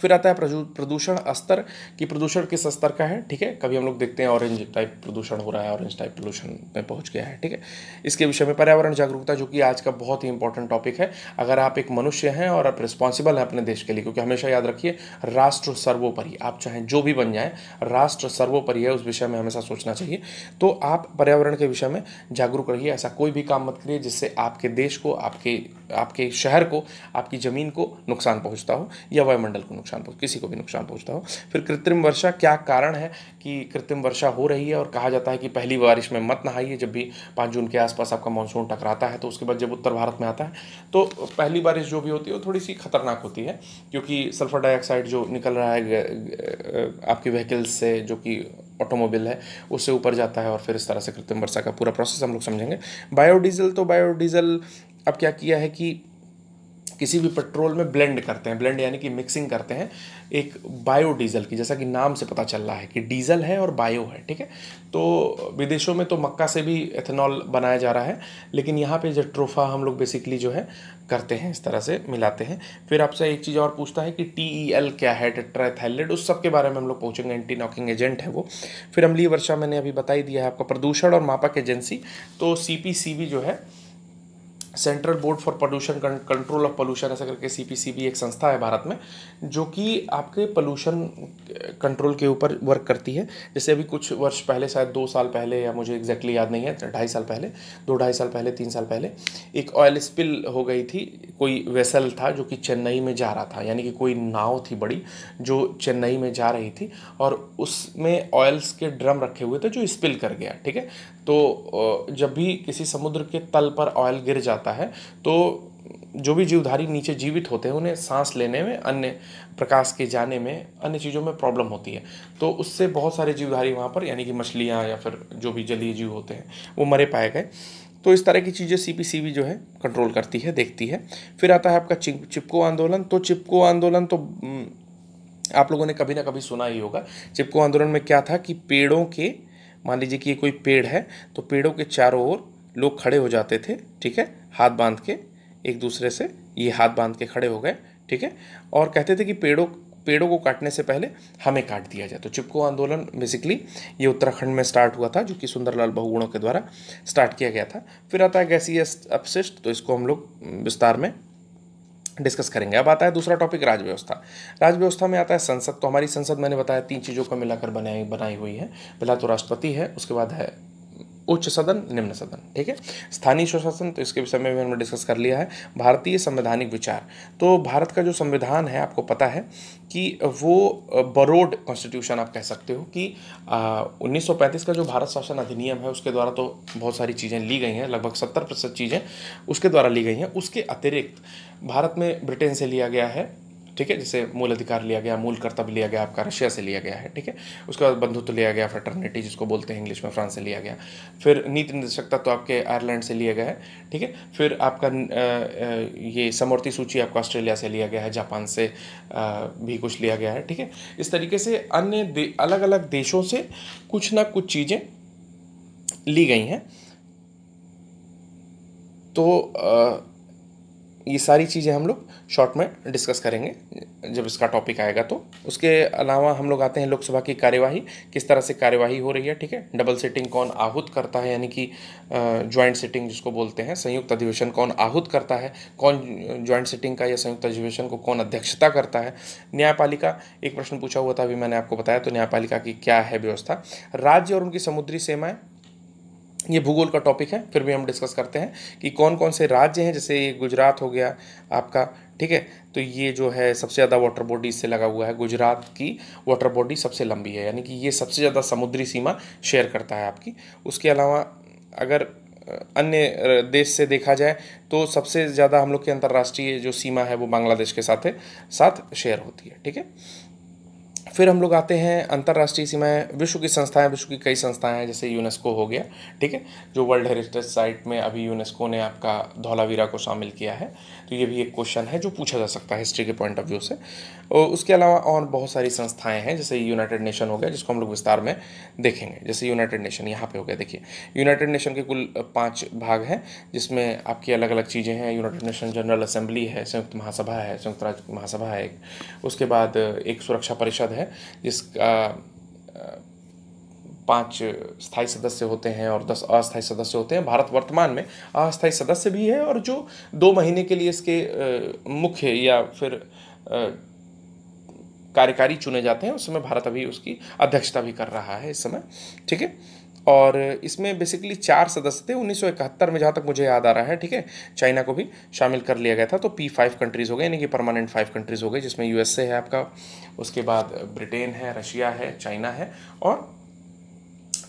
[SPEAKER 1] फिर आता है प्रदूषण स्तर कि प्रदूषण किस स्तर का है ठीक है कभी हम लोग देखते हैं ऑरेंज टाइप प्रदूषण हो रहा है ऑरेंज टाइप पोल्यूशन में पहुंच गया है ठीक है इसके विषय में पर्यावरण जागरूकता जो कि आज का बहुत ही इंपॉर्टेंट टॉपिक है अगर आप एक मनुष्य हैं और आप रिस्पॉन्सिबल हैं अपने देश के लिए क्योंकि हमेशा याद रखिए राष्ट्र सर्वोपरि आप चाहें जो भी बन जाए राष्ट्र सर्वोपरि है उस विषय में हमेशा सोचना चाहिए तो आप पर्यावरण के विषय में जागरूक रहिए ऐसा कोई भी काम मत करिए जिससे आपके देश को आपके आपके शहर को आपकी ज़मीन को नुकसान पहुंचता हो या वायुमंडल को नुकसान पहुँच किसी को भी नुकसान पहुंचता हो फिर कृत्रिम वर्षा क्या कारण है कि कृत्रिम वर्षा हो रही है और कहा जाता है कि पहली बारिश में मत नहाइए जब भी पाँच जून के आसपास आपका मानसून टकराता है तो उसके बाद जब उत्तर भारत में आता है तो पहली बारिश जो भी होती है वो थोड़ी सी खतरनाक होती है क्योंकि सल्फर डाइऑक्साइड जो निकल रहा है आपकी व्हीकल्स से जो कि ऑटोमोबाइल है उससे ऊपर जाता है और फिर इस तरह से कृत्रिम वर्षा का पूरा प्रोसेस हम लोग समझेंगे बायोडीजल तो बायोडीजल अब क्या किया है कि किसी भी पेट्रोल में ब्लेंड करते हैं ब्लेंड यानी कि मिक्सिंग करते हैं एक बायो डीजल की जैसा कि नाम से पता चल रहा है कि डीजल है और बायो है ठीक है तो विदेशों में तो मक्का से भी एथेनॉल बनाया जा रहा है लेकिन यहाँ पे जो ट्रोफा हम लोग बेसिकली जो है करते हैं इस तरह से मिलाते हैं फिर आपसे एक चीज़ और पूछता है कि टी ई एल क्या है टेट्राथाइलेट उस सब के बारे में हम लोग पहुँचेंगे एंटी नॉकिंग एजेंट है वो फिर अमली वर्षा मैंने अभी बताई दिया है आपका प्रदूषण और मापक एजेंसी तो सी पी सी बी जो है central board for pollution control of pollution ऐसा करके सीपीसीबी एक संस्था है भारत में जो कि आपके पोल्यूशन कंट्रोल के ऊपर वर्क करती है जैसे अभी कुछ वर्ष पहले शायद दो साल पहले या मुझे एग्जैक्टली याद नहीं है ढाई साल पहले दो ढाई साल पहले तीन साल पहले एक ऑयल स्पिल हो गई थी कोई वेसल था जो कि चेन्नई में जा रहा था यानी कि कोई नाव थी बड़ी जो चेन्नई में जा रही थी और उसमें ऑयल्स के ड्रम रखे हुए थे जो स्पिल कर गया ठीक है तो जब भी किसी समुद्र के तल पर ऑयल गिर जाता है तो जो भी जीवधारी नीचे जीवित होते हैं उन्हें सांस लेने में अन्य प्रकाश के जाने में अन्य चीज़ों में प्रॉब्लम होती है तो उससे बहुत सारे जीवधारी वहाँ पर यानी कि मछलियाँ या फिर जो भी जलीय जीव होते हैं वो मरे पाए गए तो इस तरह की चीज़ें सी पी सी भी जो है कंट्रोल करती है देखती है फिर आता है आपका चिपको आंदोलन तो चिपको आंदोलन तो आप लोगों ने कभी ना कभी सुना ही होगा चिपको आंदोलन में क्या था कि पेड़ों के मान लीजिए कि ये कोई पेड़ है तो पेड़ों के चारों ओर लोग खड़े हो जाते थे ठीक है हाथ बांध के एक दूसरे से ये हाथ बांध के खड़े हो गए ठीक है और कहते थे कि पेड़ों पेड़ों को काटने से पहले हमें काट दिया जाए तो चिपको आंदोलन बेसिकली ये उत्तराखंड में स्टार्ट हुआ था जो कि सुंदरलाल बहुगुणों के द्वारा स्टार्ट किया गया था फिर आता है गैसीय अपशिष्ट तो इसको हम लोग विस्तार में डिस्कस करेंगे अब आता है दूसरा टॉपिक राजव्यवस्था राजव्यवस्था में आता है संसद तो हमारी संसद मैंने बताया तीन चीज़ों को मिलाकर बनाई बनाई हुई है पहला तो राष्ट्रपति है उसके बाद है उच्च सदन निम्न सदन ठीक है स्थानीय स्वशासन तो इसके विषय में भी हमने डिस्कस कर लिया है भारतीय संवैधानिक विचार तो भारत का जो संविधान है आपको पता है कि वो बरोड कॉन्स्टिट्यूशन आप कह सकते हो कि उन्नीस का जो भारत शासन अधिनियम है उसके द्वारा तो बहुत सारी चीज़ें ली गई हैं लगभग सत्तर प्रतिशत चीज़ें उसके द्वारा ली गई हैं उसके अतिरिक्त भारत में ब्रिटेन से लिया गया है ठीक है जिसे मूल अधिकार लिया गया मूल कर्तव्य लिया गया आपका रशिया से लिया गया है ठीक है उसके बाद बंधुत्व लिया गया फेटर्निटी जिसको बोलते हैं इंग्लिश में फ्रांस से लिया गया फिर नीति निर्देशकता तो आपके आयरलैंड से लिया गया है ठीक है फिर आपका ये समर्थी सूची आपका ऑस्ट्रेलिया से लिया गया है जापान से भी कुछ लिया गया है ठीक है इस तरीके से अन्य अलग अलग देशों से कुछ ना कुछ चीज़ें ली गई हैं तो ये सारी चीज़ें हम लोग शॉर्ट में डिस्कस करेंगे जब इसका टॉपिक आएगा तो उसके अलावा हम लोग आते हैं लोकसभा की कार्यवाही किस तरह से कार्यवाही हो रही है ठीक है डबल सिटिंग कौन आहूत करता है यानी कि ज्वाइंट सिटिंग जिसको बोलते हैं संयुक्त अधिवेशन कौन आहूत करता है कौन ज्वाइंट सिटिंग का या संयुक्त अधिवेशन को कौन अध्यक्षता करता है न्यायपालिका एक प्रश्न पूछा हुआ था अभी मैंने आपको बताया तो न्यायपालिका की क्या है व्यवस्था राज्य और उनकी समुद्री सीमाएं ये भूगोल का टॉपिक है फिर भी हम डिस्कस करते हैं कि कौन कौन से राज्य हैं जैसे ये गुजरात हो गया आपका ठीक है तो ये जो है सबसे ज़्यादा वाटर बॉडी इससे लगा हुआ है गुजरात की वाटर बॉडी सबसे लंबी है यानी कि ये सबसे ज़्यादा समुद्री सीमा शेयर करता है आपकी उसके अलावा अगर अन्य देश से देखा जाए तो सबसे ज़्यादा हम लोग की अंतर्राष्ट्रीय जो सीमा है वो बांग्लादेश के साथ है साथ शेयर होती है ठीक है फिर हम लोग आते हैं अंतर्राष्ट्रीय सीमाएं विश्व की संस्थाएं विश्व की कई संस्थाएं हैं जैसे यूनेस्को हो गया ठीक है जो वर्ल्ड हेरिटेज साइट में अभी यूनेस्को ने आपका धौलावीरा को शामिल किया है तो ये भी एक क्वेश्चन है जो पूछा जा सकता है हिस्ट्री के पॉइंट ऑफ व्यू से और उसके अलावा और बहुत सारी संस्थाएं हैं जैसे यूनाइटेड नेशन हो गया जिसको हम लोग विस्तार में देखेंगे जैसे यूनाइटेड नेशन यहाँ पे हो गया देखिए यूनाइटेड नेशन के कुल पाँच भाग हैं जिसमें आपकी अलग अलग चीज़ें हैं यूनाइटेड नेशन जनरल असेंबली है संयुक्त महासभा है संयुक्त राज्य महासभा है उसके बाद एक सुरक्षा परिषद है जिसका पांच स्थायी सदस्य होते हैं और दस अस्थायी सदस्य होते हैं भारत वर्तमान में अस्थायी सदस्य भी है और जो दो महीने के लिए इसके मुख्य या फिर कार्यकारी चुने जाते हैं उस समय भारत अभी उसकी अध्यक्षता भी कर रहा है इस समय ठीक है और इसमें बेसिकली चार सदस्य थे 1971 में जहाँ तक मुझे याद आ रहा है ठीक है चाइना को भी शामिल कर लिया गया था तो पी फाइव कंट्रीज़ हो गए यानी कि परमानेंट फाइव कंट्रीज़ हो गए जिसमें यूएसए है आपका उसके बाद ब्रिटेन है रशिया है चाइना है और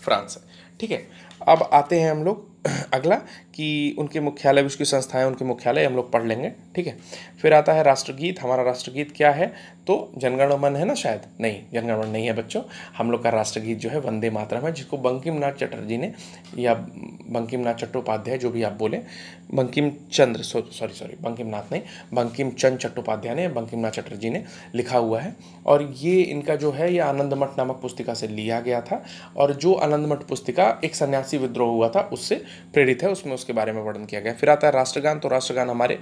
[SPEAKER 1] फ्रांस है ठीक है अब आते हैं हम लोग अगला कि उनके मुख्यालय उसकी संस्थाएं उनके मुख्यालय हम लोग पढ़ लेंगे ठीक है फिर आता है राष्ट्रगीत हमारा राष्ट्रगीत क्या है तो जनगणमन है ना शायद नहीं जनगणमन नहीं है बच्चों हम लोग का राष्ट्रगीत जो है वंदे मातरम है जिसको बंकिम नाथ चटर्जी ने या बंकिम नाथ चट्टोपाध्याय जो भी आप बोले बंकिम चंद्र सॉरी सॉरी बंकिम नाथ नहीं बंकिम चंद चट्टोपाध्याय ने बंकिम नाथ चटर्जी ने लिखा हुआ है और ये इनका जो है ये आनंदमठ नामक पुस्तिका से लिया गया था और जो आनंदमठ पुस्तिका एक सन्यासी विद्रोह हुआ था उससे प्रेरित है उसमें उसके बारे में वर्णन किया गया फिर आता है राष्ट्रगान तो राष्ट्रगान हमारे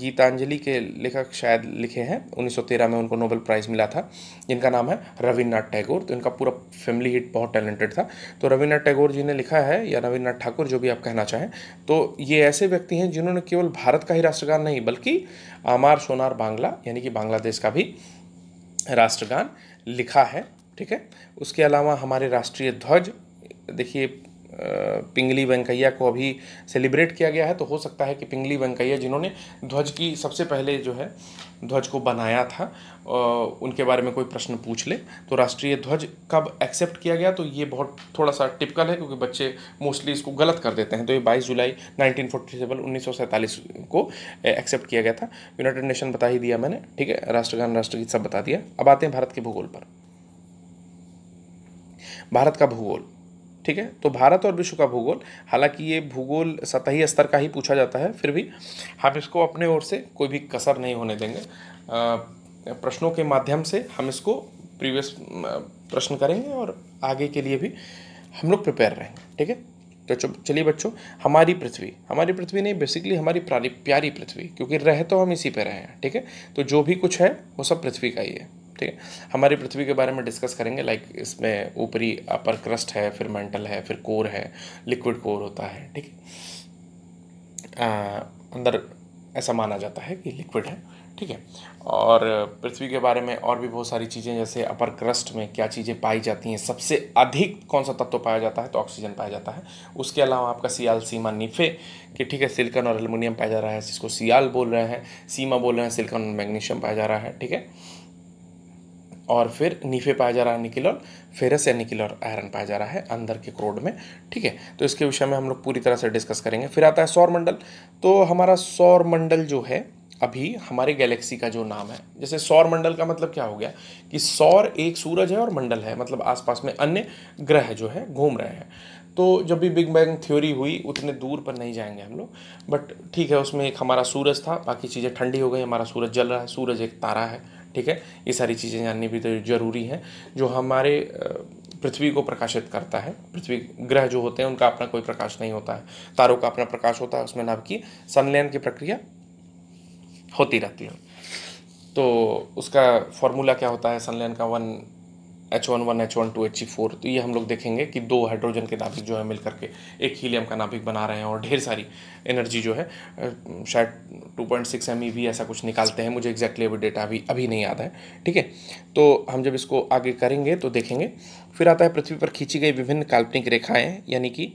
[SPEAKER 1] गीतांजलि के लेखक शायद लिखे हैं 1913 में उनको नोबेल प्राइज़ मिला था जिनका नाम है रविन्द्रनाथ टैगोर तो इनका पूरा फैमिली हिट बहुत टैलेंटेड था तो रविन्द्रनाथ टैगोर जी ने लिखा है या रविन्द्रनाथ ठाकुर जो भी आप कहना चाहें तो ये ऐसे व्यक्ति हैं जिन्होंने केवल भारत का ही राष्ट्रगान नहीं बल्कि आमार सोनार बांग्ला यानी कि बांग्लादेश का भी राष्ट्रगान लिखा है ठीक है उसके अलावा हमारे राष्ट्रीय ध्वज देखिए पिंगली वेंकैया को अभी सेलिब्रेट किया गया है तो हो सकता है कि पिंगली वेंकैया जिन्होंने ध्वज की सबसे पहले जो है ध्वज को बनाया था उनके बारे में कोई प्रश्न पूछ ले तो राष्ट्रीय ध्वज कब एक्सेप्ट किया गया तो ये बहुत थोड़ा सा टिपिकल है क्योंकि बच्चे मोस्टली इसको गलत कर देते हैं तो ये 22 जुलाई 1947 फोर्टी को एक्सेप्ट किया गया था यूनाइटेड नेशन बता ही दिया मैंने ठीक है राष्ट्रगान राष्ट्रगीत सब बता दिया अब आते हैं भारत के भूगोल पर भारत का भूगोल ठीक है तो भारत और विश्व का भूगोल हालांकि ये भूगोल सतही स्तर का ही पूछा जाता है फिर भी हम इसको अपने ओर से कोई भी कसर नहीं होने देंगे प्रश्नों के माध्यम से हम इसको प्रीवियस प्रश्न करेंगे और आगे के लिए भी हम लोग प्रिपेयर रहेंगे ठीक है तो चलिए बच्चों हमारी पृथ्वी हमारी पृथ्वी नहीं बेसिकली हमारी प्यारी पृथ्वी क्योंकि रह तो हम इसी पे रहे हैं ठीक है तो जो भी कुछ है वो सब पृथ्वी का ही है ठीक है हमारी पृथ्वी के बारे में डिस्कस करेंगे लाइक इसमें ऊपरी अपर क्रस्ट है फिर मेंटल है फिर कोर है लिक्विड कोर होता है ठीक है अंदर ऐसा माना जाता है कि लिक्विड है ठीक है और पृथ्वी के बारे में और भी बहुत सारी चीज़ें जैसे अपर क्रस्ट में क्या चीज़ें पाई जाती हैं सबसे अधिक कौन सा तत्व पाया जाता है तो ऑक्सीजन पाया जाता है उसके अलावा आपका सियाल सीमा नीफे कि ठीक है सिल्कन और एलुमिनियम पाया जा रहा है जिसको सियाल बोल रहे हैं सीमा बोल रहे हैं और मैग्नीशियम पाया जा रहा है ठीक है और फिर नीफे पाया जा रहा है निकिल और फेरस या निकिल और आयरन पाया जा रहा है अंदर के क्रोड में ठीक है तो इसके विषय में हम लोग पूरी तरह से डिस्कस करेंगे फिर आता है सौर मंडल तो हमारा सौर मंडल जो है अभी हमारे गैलेक्सी का जो नाम है जैसे सौर मंडल का मतलब क्या हो गया कि सौर एक सूरज है और मंडल है मतलब आसपास में अन्य ग्रह जो है घूम रहे हैं तो जब भी बिग बैंग थ्योरी हुई उतने दूर पर नहीं जाएंगे हम लोग बट ठीक है उसमें एक हमारा सूरज था बाकी चीज़ें ठंडी हो गई हमारा सूरज जल रहा है सूरज एक तारा है ठीक है ये सारी चीज़ें जाननी भी तो ज़रूरी हैं जो हमारे पृथ्वी को प्रकाशित करता है पृथ्वी ग्रह जो होते हैं उनका अपना कोई प्रकाश नहीं होता है तारों का अपना प्रकाश होता है उसमें नाभ की संलयन की प्रक्रिया होती रहती है तो उसका फॉर्मूला क्या होता है संलयन का one H one one H one two H four तो ये हम लोग देखेंगे कि दो हाइड्रोजन के नाभिक जो है मिल करके एक हीलियम का नाभिक बना रहे हैं और ढेर सारी एनर्जी जो है शायद two point six M E भी ऐसा कुछ निकालते हैं मुझे एग्जैक्टली अभी डेटा अभी अभी नहीं आता है ठीक है तो हम जब इसको आगे करेंगे तो देखेंगे फिर आता है पृथ्वी पर खींची गई विभिन्न काल्पनिक रेखाएँ यानी कि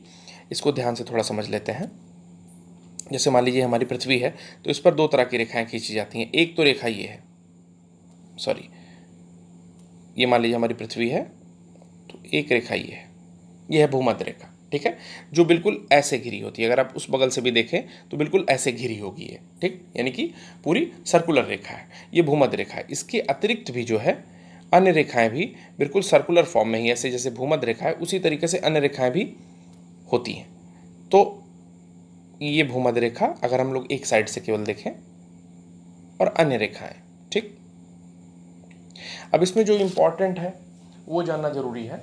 [SPEAKER 1] इसको ध्यान से थोड़ा समझ लेते हैं जैसे मान लीजिए हमारी पृथ्वी है तो इस पर दो तरह की रेखाएँ खींची जाती हैं एक तो रेखा ये है सॉरी ये मान लीजिए हमारी पृथ्वी है तो एक रेखा ये है यह है भूमध्य रेखा ठीक है जो बिल्कुल ऐसे घिरी होती है अगर आप उस बगल से भी देखें तो बिल्कुल ऐसे घिरी होगी ये ठीक यानी कि पूरी सर्कुलर रेखा है ये भूमध्य रेखा है इसके अतिरिक्त भी जो है अन्य रेखाएं भी बिल्कुल सर्कुलर फॉर्म में ही ऐसे जैसे भूमध्य रेखा है उसी तरीके से अन्य रेखाएं भी होती हैं तो ये भूमध्य रेखा अगर हम लोग एक साइड से केवल देखें और अन्य रेखाएं अब इसमें जो इम्पोर्टेंट है वो जानना जरूरी है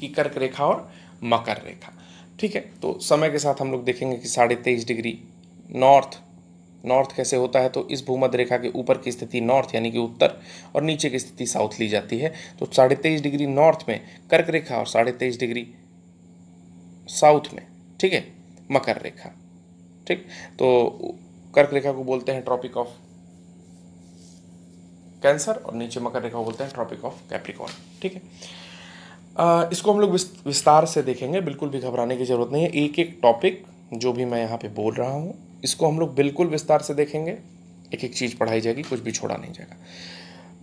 [SPEAKER 1] कि कर्क रेखा और मकर रेखा ठीक है तो समय के साथ हम लोग देखेंगे कि साढ़े तेईस डिग्री नॉर्थ नॉर्थ कैसे होता है तो इस भूमध्य रेखा के ऊपर की स्थिति नॉर्थ यानी कि उत्तर और नीचे की स्थिति साउथ ली जाती है तो साढ़े तेईस डिग्री नॉर्थ में कर्क रेखा और साढ़े तेईस डिग्री साउथ में ठीक है मकर रेखा ठीक तो कर्क रेखा को बोलते हैं ट्रॉपिक ऑफ कैंसर और नीचे मकर रेखा बोलते हैं ट्रॉपिक ऑफ कैप्रिकॉन ठीक है इसको हम लोग विस्तार से देखेंगे बिल्कुल भी घबराने की ज़रूरत नहीं है एक एक टॉपिक जो भी मैं यहाँ पे बोल रहा हूँ इसको हम लोग बिल्कुल विस्तार से देखेंगे एक एक चीज़ पढ़ाई जाएगी कुछ भी छोड़ा नहीं जाएगा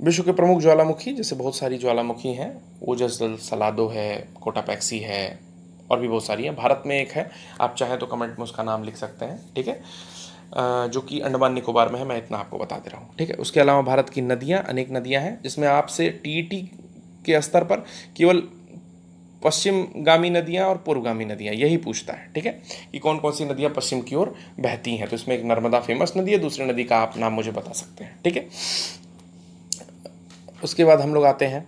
[SPEAKER 1] विश्व के प्रमुख ज्वालामुखी जैसे बहुत सारी ज्वालामुखी हैं ओजस सलादो है कोटापैक्सी है और भी बहुत सारी हैं भारत में एक है आप चाहें तो कमेंट में उसका नाम लिख सकते हैं ठीक है जो कि अंडमान निकोबार में है मैं इतना आपको बता दे रहा हूँ ठीक है उसके अलावा भारत की नदियाँ अनेक नदियाँ हैं जिसमें आपसे टी के स्तर पर केवल पश्चिमगामी नदियाँ और पूर्वगामी नदियाँ यही पूछता है ठीक है कि कौन कौन सी नदियाँ पश्चिम की ओर बहती हैं तो इसमें एक नर्मदा फेमस नदी है दूसरी नदी का आप नाम मुझे बता सकते हैं ठीक है उसके बाद हम लोग आते हैं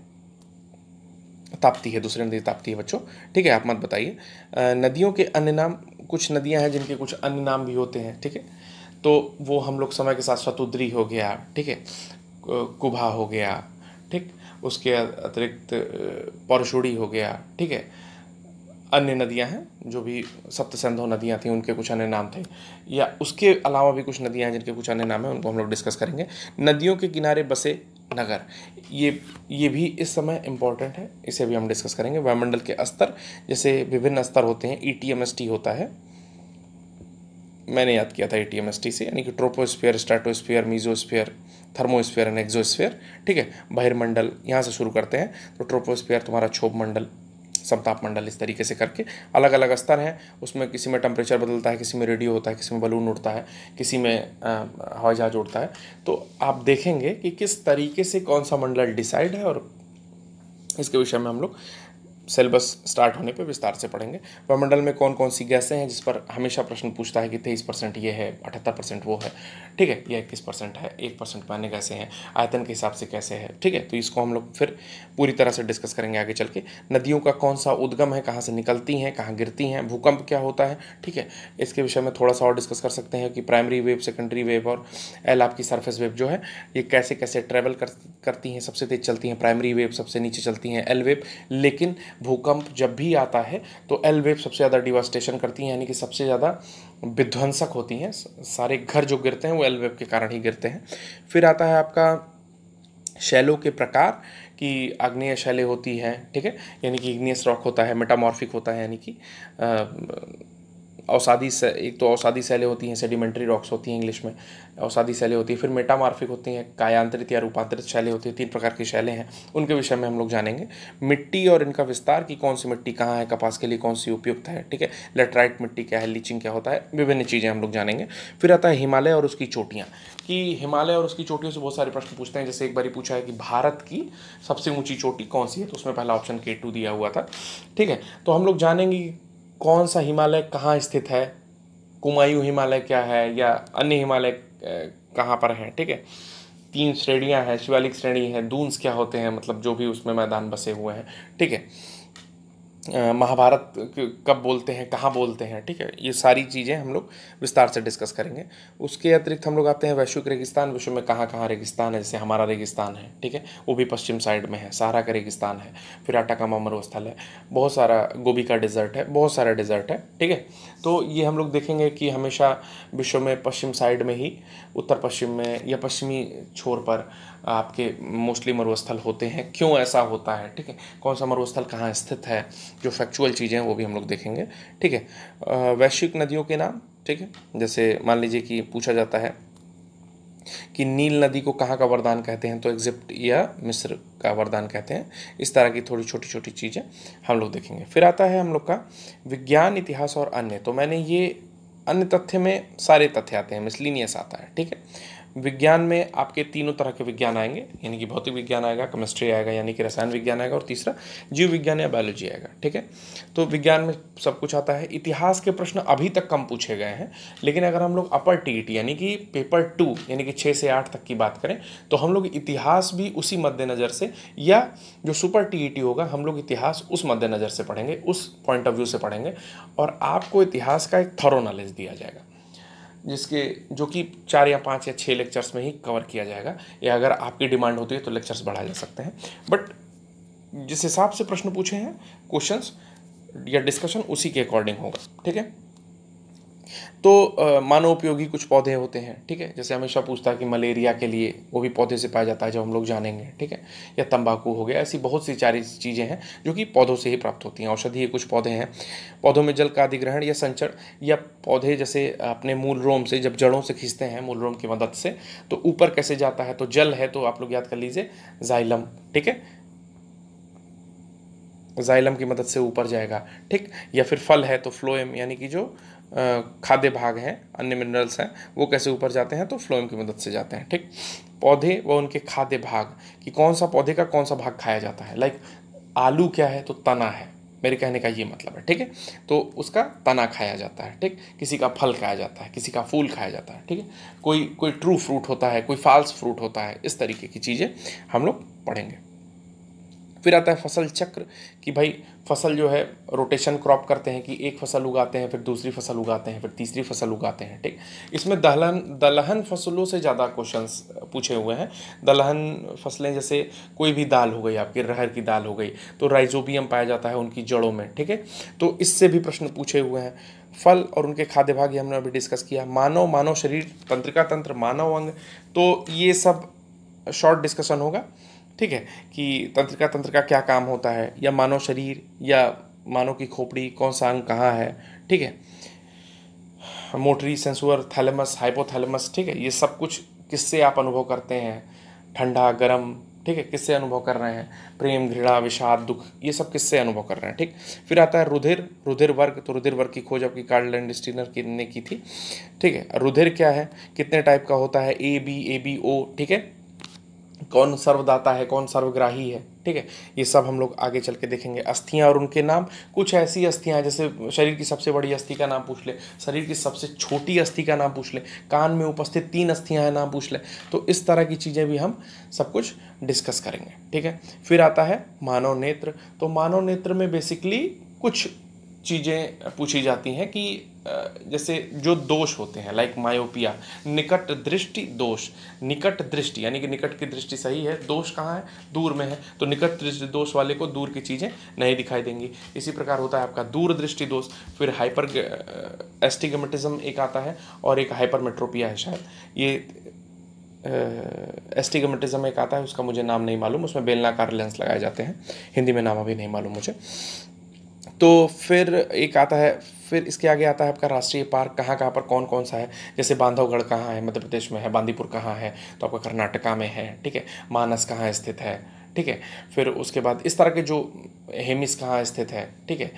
[SPEAKER 1] ताप्ती है दूसरी नदी ताप्ती है बच्चों ठीक है आप मत बताइए नदियों के अन्य नाम कुछ नदियां हैं जिनके कुछ अन्य नाम भी होते हैं ठीक है तो वो हम लोग समय के साथ शतुद्री हो गया ठीक है कुभा हो गया ठीक उसके अतिरिक्त परशुड़ी हो गया ठीक है अन्य नदियां हैं जो भी सप्त सिंधु नदियां थी उनके कुछ अन्य नाम थे या उसके अलावा भी कुछ नदियां हैं जिनके कुछ अन्य नाम हैं उनको हम लोग डिस्कस करेंगे नदियों के किनारे बसे नगर ये ये भी इस समय इम्पॉर्टेंट है इसे भी हम डिस्कस करेंगे वायुमंडल के स्तर जैसे विभिन्न स्तर होते हैं E T M S T होता है मैंने याद किया था A T M S T से यानी कि troposphere stratosphere mesosphere thermosphere and exosphere ठीक है बहिर्मंडल यहाँ से शुरू करते हैं तो ट्रोपोस्फियर तुम्हारा क्षोभ मंडल समताप मंडल इस तरीके से करके अलग अलग स्तर हैं उसमें किसी में टेम्परेचर बदलता है किसी में रेडियो होता है किसी में बलून उड़ता है किसी में हवाई जहाज उड़ता है तो आप देखेंगे कि किस तरीके से कौन सा मंडल डिसाइड है और इसके विषय में हम लोग सिलेबस स्टार्ट होने पर विस्तार से पढ़ेंगे वायुमंडल में कौन कौन सी गैसें हैं जिस पर हमेशा प्रश्न पूछता है कि तेईस परसेंट ये है अठहत्तर परसेंट वो है ठीक है या इक्कीस परसेंट है एक परसेंट मान्य गैसे हैं आयतन के हिसाब से कैसे है ठीक है तो इसको हम लोग फिर पूरी तरह से डिस्कस करेंगे आगे चल के नदियों का कौन सा उद्गम है कहाँ से निकलती हैं कहाँ गिरती हैं भूकंप क्या होता है ठीक है इसके विषय में थोड़ा सा और डिस्कस कर सकते हैं कि प्राइमरी वेव सेकेंडरी वेव और एल आपकी सर्फेस वेव जो है ये कैसे कैसे ट्रेवल कर, करती हैं सबसे तेज चलती हैं प्राइमरी वेव सबसे नीचे चलती हैं एल वेव लेकिन भूकंप जब भी आता है तो एल वेव सबसे ज़्यादा डिवास्टेशन करती हैं यानी कि सबसे ज़्यादा विध्वंसक होती हैं सारे घर जो गिरते हैं वो एल वेव के कारण ही गिरते हैं फिर आता है आपका शैलों के प्रकार कि आग्नेय शैले होती हैं ठीक है यानी कि इग्नियस रॉक होता है मेटामॉर्फिक होता है यानी कि औसादी एक तो औसादी सेलें होती हैं सेडिमेंट्री रॉक्स होती हैं इंग्लिश में औसादी सेलें होती है फिर मेटामार्फिक होती हैं कायांतरित या रूपांतरित शैलें होती हैं तीन प्रकार की शैलें हैं उनके विषय में हम लोग जानेंगे मिट्टी और इनका विस्तार कि कौन सी मिट्टी कहाँ है कपास के लिए कौन सी उपयुक्त है ठीक है लेटराइट मिट्टी क्या है लीचिंग क्या होता है विभिन्न चीज़ें हम लोग जानेंगे फिर आता है हिमालय और उसकी चोटियाँ कि हिमालय और उसकी चोटियों से बहुत सारे प्रश्न पूछते हैं जैसे एक बार पूछा है कि भारत की सबसे ऊँची चोटी कौन सी है तो उसमें पहला ऑप्शन के दिया हुआ था ठीक है तो हम लोग जानेंगे कौन सा हिमालय कहाँ स्थित है कुमायूं हिमालय क्या है या अन्य हिमालय कहाँ पर हैं ठीक है तीन श्रेणियाँ हैं शिवालिक श्रेणी है दून्स क्या होते हैं मतलब जो भी उसमें मैदान बसे हुए हैं ठीक है महाभारत कब बोलते हैं कहाँ बोलते हैं ठीक है ये सारी चीज़ें हम लोग विस्तार से डिस्कस करेंगे उसके अतिरिक्त हम लोग आते हैं वैश्विक रेगिस्तान विश्व में कहाँ कहाँ रेगिस्तान है जैसे हमारा रेगिस्तान है ठीक है वो भी पश्चिम साइड में है सहारा का रेगिस्तान है फिर आटा का मरुस्थल है बहुत सारा गोभी का डिज़र्ट है बहुत सारा डिज़र्ट है ठीक है तो ये हम लोग देखेंगे कि हमेशा विश्व में पश्चिम साइड में ही उत्तर पश्चिम में या पश्चिमी छोर पर आपके मोस्टली मरुस्थल होते हैं क्यों ऐसा होता है ठीक है कौन सा मरुस्थल कहाँ स्थित है जो फैक्चुअल चीज़ें हैं वो भी हम लोग देखेंगे ठीक है वैश्विक नदियों के नाम ठीक है जैसे मान लीजिए कि पूछा जाता है कि नील नदी को कहाँ का वरदान कहते हैं तो इजिप्ट या मिस्र का वरदान कहते हैं इस तरह की थोड़ी छोटी छोटी चीज़ें हम लोग देखेंगे फिर आता है हम लोग का विज्ञान इतिहास और अन्य तो मैंने ये अन्य तथ्य में सारे तथ्य आते हैं मिसलिनियस आता है ठीक है विज्ञान में आपके तीनों तरह के विज्ञान आएंगे यानी कि भौतिक विज्ञान आएगा केमिस्ट्री आएगा यानी कि रसायन विज्ञान आएगा और तीसरा जीव विज्ञान या बायोलॉजी आएगा ठीक है तो विज्ञान में सब कुछ आता है इतिहास के प्रश्न अभी तक कम पूछे गए हैं लेकिन अगर हम लोग अपर टी यानी कि पेपर टू यानी कि छः से आठ तक की बात करें तो हम लोग इतिहास भी उसी मद्देनज़र से या जो सुपर टी होगा हम लोग इतिहास उस मद्देनज़र से पढ़ेंगे उस पॉइंट ऑफ व्यू से पढ़ेंगे और आपको इतिहास का एक थरो नॉलेज दिया जाएगा जिसके जो कि चार या पाँच या छः लेक्चर्स में ही कवर किया जाएगा या अगर आपकी डिमांड होती है तो लेक्चर्स बढ़ाए जा सकते हैं बट जिस हिसाब से प्रश्न पूछे हैं क्वेश्चंस या डिस्कशन उसी के अकॉर्डिंग होगा ठीक है तो उपयोगी कुछ पौधे होते हैं ठीक है जैसे हमेशा पूछता है कि मलेरिया के लिए वो भी पौधे से पाया जाता है जब हम लोग जानेंगे ठीक है या तंबाकू हो गया ऐसी बहुत सी सारी चीज़ें हैं जो कि पौधों से ही प्राप्त होती हैं औषधीय कुछ पौधे हैं पौधों में जल का अधिग्रहण या संचरण या पौधे जैसे अपने मूल रोम से जब जड़ों से खींचते हैं मूल रोम की मदद से तो ऊपर कैसे जाता है तो जल है तो आप लोग याद कर लीजिए जाइलम ठीक है जाइलम की मदद से ऊपर जाएगा ठीक या फिर फल है तो फ्लोएम यानी कि जो खाद्य भाग हैं अन्य मिनरल्स हैं वो कैसे ऊपर जाते हैं तो फ्लोएम की मदद से जाते हैं ठीक पौधे व उनके खाद्य भाग कि कौन सा पौधे का कौन सा भाग खाया जाता है लाइक आलू क्या है तो तना है मेरे कहने का ये मतलब है ठीक है तो उसका तना खाया जाता है ठीक किसी का फल खाया जाता है किसी का फूल खाया जाता है ठीक है कोई कोई ट्रू फ्रूट होता है कोई फाल्स फ्रूट होता है इस तरीके की चीज़ें हम लोग पढ़ेंगे फिर आता है फसल चक्र कि भाई फसल जो है रोटेशन क्रॉप करते हैं कि एक फसल उगाते हैं फिर दूसरी फसल उगाते हैं फिर तीसरी फसल उगाते हैं ठीक इसमें दलहन दलहन फसलों से ज़्यादा क्वेश्चंस पूछे हुए हैं दलहन फसलें जैसे कोई भी दाल हो गई आपकी रहर की दाल हो गई तो राइजोबियम पाया जाता है उनकी जड़ों में ठीक है तो इससे भी प्रश्न पूछे हुए हैं फल और उनके खाद्य भाग हमने अभी डिस्कस किया मानव मानव शरीर तंत्रिका तंत्र मानव अंग तो ये सब शॉर्ट डिस्कशन होगा ठीक है कि तंत्रिका तंत्र का क्या काम होता है या मानव शरीर या मानव की खोपड़ी कौन सा अंग कहाँ है ठीक है मोटरी सेंसुअर थैलेमस हाइपोथैलेमस ठीक है ये सब कुछ किससे आप अनुभव करते हैं ठंडा गर्म ठीक है किससे अनुभव कर रहे हैं प्रेम घृणा विषाद दुख ये सब किससे अनुभव कर रहे हैं ठीक फिर आता है रुधिर रुधिर वर्ग तो रुधिर वर्ग की खोज आपकी कार्डलैंड एंड स्टीनर की ने की थी ठीक है रुधिर क्या है कितने टाइप का होता है A B A B O ठीक है कौन सर्वदाता है कौन सर्वग्राही है ठीक है ये सब हम लोग आगे चल के देखेंगे अस्थियाँ और उनके नाम कुछ ऐसी अस्थियाँ जैसे शरीर की सबसे बड़ी अस्थि का नाम पूछ ले शरीर की सबसे छोटी अस्थि का नाम पूछ ले कान में उपस्थित तीन अस्थियाँ हैं नाम पूछ ले तो इस तरह की चीज़ें भी हम सब कुछ डिस्कस करेंगे ठीक है फिर आता है मानव नेत्र तो मानव नेत्र में बेसिकली कुछ चीज़ें पूछी जाती हैं कि जैसे जो दोष होते हैं लाइक मायोपिया निकट दृष्टि दोष निकट दृष्टि यानी कि निकट की दृष्टि सही है दोष कहाँ है दूर में है तो निकट दृष्टि दोष वाले को दूर की चीज़ें नहीं दिखाई देंगी इसी प्रकार होता है आपका दूर दृष्टि दोष फिर हाइपर एस्टिगमेटिज्म एक आता है और एक हाइपरमेट्रोपिया है शायद ये एस्टिगमेटिज्म एक आता है उसका मुझे नाम नहीं मालूम उसमें बेलनाकार लेंस लगाए जाते हैं हिंदी में नाम अभी नहीं मालूम मुझे तो फिर एक आता है फिर इसके आगे आता है आपका राष्ट्रीय पार्क कहाँ कहाँ पर कौन कौन सा है जैसे बांधवगढ़ कहाँ है मध्य प्रदेश में है बांदीपुर कहाँ है तो आपका कर्नाटका में है ठीक है मानस कहाँ स्थित है ठीक है फिर उसके बाद इस तरह के जो हेमिस कहाँ स्थित है ठीक है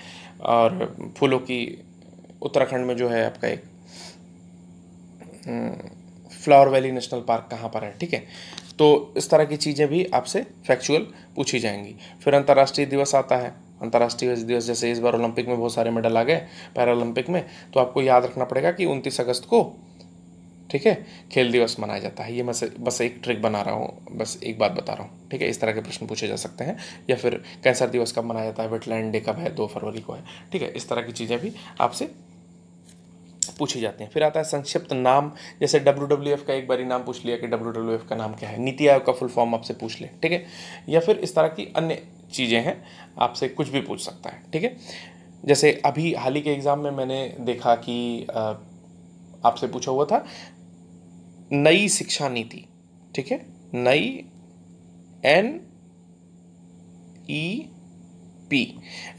[SPEAKER 1] और फूलों की उत्तराखंड में जो है आपका एक hmm, flower valley national park कहाँ पर है ठीक है तो इस तरह की चीज़ें भी आपसे फैक्चुअल पूछी जाएंगी फिर अंतर्राष्ट्रीय दिवस आता है अंतर्राष्ट्रीय दिवस जैसे इस बार ओलंपिक में बहुत सारे मेडल आ गए पैरालंपिक में तो आपको याद रखना पड़ेगा कि उनतीस अगस्त को ठीक है खेल दिवस मनाया जाता है ये मैं बस एक ट्रिक बना रहा हूँ बस एक बात बता रहा हूँ ठीक है इस तरह के प्रश्न पूछे जा सकते हैं या फिर कैंसर दिवस कब मनाया जाता है वेटलैंड डे कब है दो फरवरी को है ठीक है इस तरह की चीज़ें भी आपसे पूछी जाती हैं फिर आता है संक्षिप्त नाम जैसे डब्ल्यू डब्ल्यू एफ का एक बारी नाम पूछ लिया कि डब्ल्यू डब्ल्यू एफ का नाम क्या है नीति आयोग का फुल फॉर्म आपसे पूछ ले ठीक है या फिर इस तरह की अन्य चीज़ें हैं आपसे कुछ भी पूछ सकता है ठीक है जैसे अभी हाल ही के एग्ज़ाम में मैंने देखा कि आपसे पूछा हुआ था नई शिक्षा नीति ठीक है नई N E P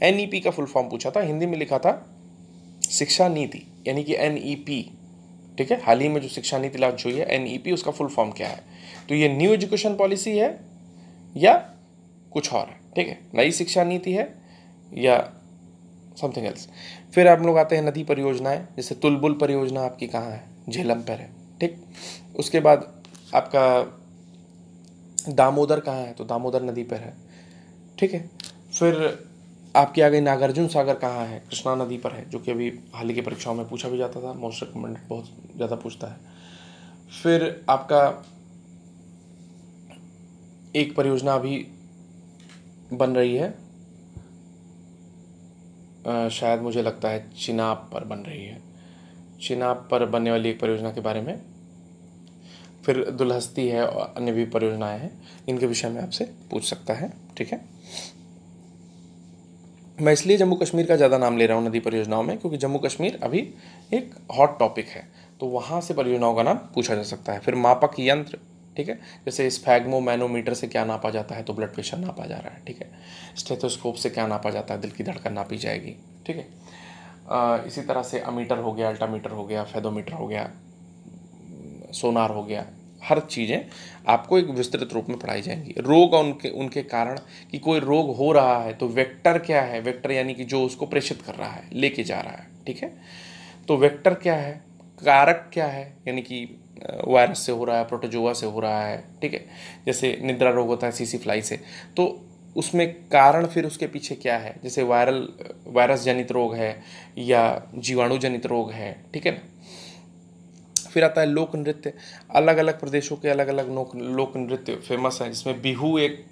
[SPEAKER 1] N E P का फुल फॉर्म पूछा था हिंदी में लिखा था शिक्षा नीति यानी कि एन ई पी ठीक है हाल ही में जो शिक्षा नीति लॉन्च हुई है एन ई पी उसका फुल फॉर्म क्या है तो ये न्यू एजुकेशन पॉलिसी है या कुछ और है ठीक है नई शिक्षा नीति है या समथिंग एल्स फिर आप लोग आते हैं नदी परियोजनाएं जैसे तुलबुल परियोजना आपकी कहाँ है झेलम पर है ठीक उसके बाद आपका दामोदर कहाँ है तो दामोदर नदी पर है ठीक है फिर आपके आ गई नागार्जुन सागर कहाँ है कृष्णा नदी पर है जो कि अभी हाल ही की परीक्षाओं में पूछा भी जाता था मोस्ट रिकमेंड बहुत ज़्यादा पूछता है फिर आपका एक परियोजना अभी बन रही है आ, शायद मुझे लगता है चिनाब पर बन रही है चिनाब पर बनने वाली एक परियोजना के बारे में फिर दुलहस्ती है और अन्य भी परियोजनाएं हैं इनके विषय में आपसे पूछ सकता है ठीक है मैं इसलिए जम्मू कश्मीर का ज़्यादा नाम ले रहा हूँ नदी परियोजनाओं में क्योंकि जम्मू कश्मीर अभी एक हॉट टॉपिक है तो वहाँ से परियोजनाओं का नाम पूछा जा सकता है फिर मापक यंत्र ठीक है जैसे स्फैग्मो मैनोमीटर से क्या नापा जाता है तो ब्लड प्रेशर नापा जा रहा है ठीक है स्टेथोस्कोप से क्या नापा जाता है दिल की धड़कन नापी जाएगी ठीक है इसी तरह से अमीटर हो गया अल्टामीटर हो गया फेदोमीटर हो गया सोनार हो गया हर चीज़ें आपको एक विस्तृत रूप में पढ़ाई जाएंगी रोग और उनके उनके कारण कि कोई रोग हो रहा है तो वेक्टर क्या है वेक्टर यानी कि जो उसको प्रेषित कर रहा है लेके जा रहा है ठीक है तो वेक्टर क्या है कारक क्या है यानी कि वायरस से हो रहा है प्रोटोजोआ से हो रहा है ठीक है जैसे निद्रा रोग होता है सीसी फ्लाई से तो उसमें कारण फिर उसके पीछे क्या है जैसे वायरल वायरस जनित रोग है या जीवाणु जनित रोग है ठीक है ना फिर आता है लोक नृत्य अलग अलग प्रदेशों के अलग अलग लोक नृत्य फेमस हैं जिसमें बिहू एक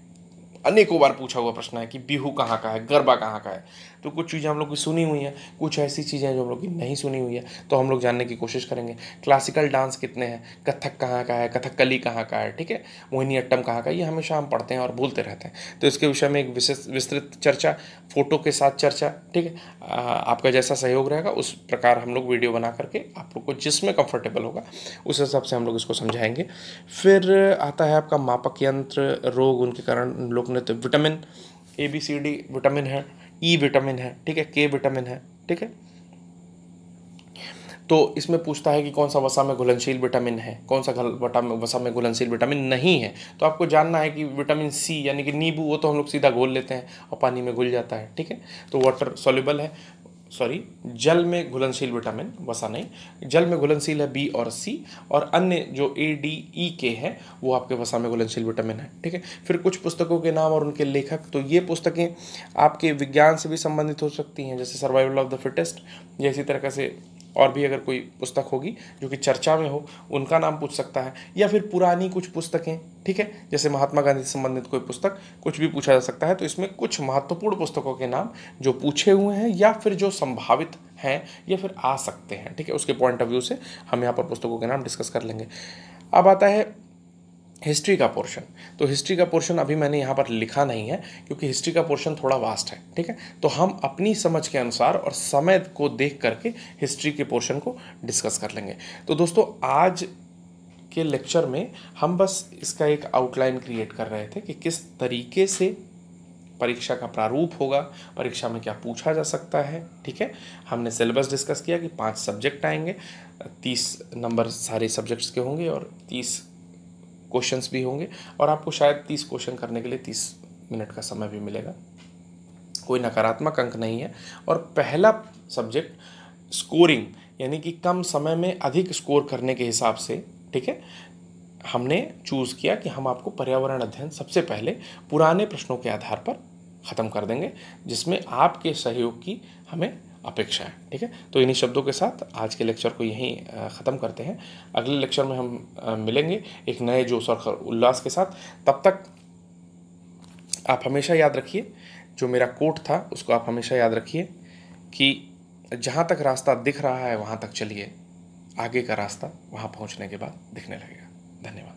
[SPEAKER 1] अनेकों बार पूछा हुआ प्रश्न है कि बिहू कहाँ का है गरबा कहाँ का है तो कुछ चीज़ें हम लोग की सुनी हुई हैं कुछ ऐसी चीज़ें हैं जो हम लोग की नहीं सुनी हुई है तो हम लोग जानने की कोशिश करेंगे क्लासिकल डांस कितने हैं कथक कहाँ का है कथक कली कहाँ का है ठीक है मोहिनीअट्टम कहाँ का ये हमेशा हम पढ़ते हैं और भूलते रहते हैं तो इसके विषय में एक विशेष विस्तृत चर्चा फोटो के साथ चर्चा ठीक है आपका जैसा सहयोग रहेगा उस प्रकार हम लोग वीडियो बना करके आप लोग को जिसमें कंफर्टेबल होगा उस हिसाब से हम लोग इसको समझाएंगे फिर आता है आपका मापक यंत्र रोग उनके कारण लोक नृत्य vitamin A B C D vitamin है ई e विटामिन है ठीक है के विटामिन है ठीक है तो इसमें पूछता है कि कौन सा वसा में घुलनशील विटामिन है कौन सा वसा में घुलनशील विटामिन नहीं है तो आपको जानना है कि विटामिन सी यानी कि नींबू वो तो हम लोग सीधा घोल लेते हैं और पानी में घुल जाता है ठीक है तो वाटर सोल्यूबल है सॉरी जल में घुलनशील विटामिन वसा नहीं जल में घुलनशील है बी और सी और अन्य जो ए डी ई के है वो आपके वसा में घुलनशील विटामिन है ठीक है फिर कुछ पुस्तकों के नाम और उनके लेखक तो ये पुस्तकें आपके विज्ञान से भी संबंधित हो सकती हैं जैसे सर्वाइवल ऑफ द फिटेस्ट या इसी तरह से और भी अगर कोई पुस्तक होगी जो कि चर्चा में हो उनका नाम पूछ सकता है या फिर पुरानी कुछ पुस्तकें ठीक है जैसे महात्मा गांधी से संबंधित कोई पुस्तक कुछ भी पूछा जा सकता है तो इसमें कुछ महत्वपूर्ण पुस्तकों के नाम जो पूछे हुए हैं या फिर जो संभावित हैं या फिर आ सकते हैं ठीक है उसके पॉइंट ऑफ व्यू से हम यहाँ पर पुस्तकों के नाम डिस्कस कर लेंगे अब आता है हिस्ट्री का पोर्शन तो हिस्ट्री का पोर्शन अभी मैंने यहाँ पर लिखा नहीं है क्योंकि हिस्ट्री का पोर्शन थोड़ा वास्ट है ठीक है तो हम अपनी समझ के अनुसार और समय को देख करके हिस्ट्री के पोर्शन को डिस्कस कर लेंगे तो दोस्तों आज के लेक्चर में हम बस इसका एक आउटलाइन क्रिएट कर रहे थे कि किस तरीके से परीक्षा का प्रारूप होगा परीक्षा में क्या पूछा जा सकता है ठीक है हमने सिलेबस डिस्कस किया कि पांच सब्जेक्ट आएंगे तीस नंबर सारे सब्जेक्ट्स के होंगे और तीस क्वेश्चंस भी होंगे और आपको शायद तीस क्वेश्चन करने के लिए तीस मिनट का समय भी मिलेगा कोई नकारात्मक अंक नहीं है और पहला सब्जेक्ट स्कोरिंग यानी कि कम समय में अधिक स्कोर करने के हिसाब से ठीक है हमने चूज़ किया कि हम आपको पर्यावरण अध्ययन सबसे पहले पुराने प्रश्नों के आधार पर ख़त्म कर देंगे जिसमें आपके सहयोग की हमें अपेक्षा है ठीक है तो इन्हीं शब्दों के साथ आज के लेक्चर को यहीं ख़त्म करते हैं अगले लेक्चर में हम मिलेंगे एक नए जोश और उल्लास के साथ तब तक आप हमेशा याद रखिए जो मेरा कोट था उसको आप हमेशा याद रखिए कि जहाँ तक रास्ता दिख रहा है वहाँ तक चलिए आगे का रास्ता वहाँ पहुँचने के बाद दिखने लगेगा धन्यवाद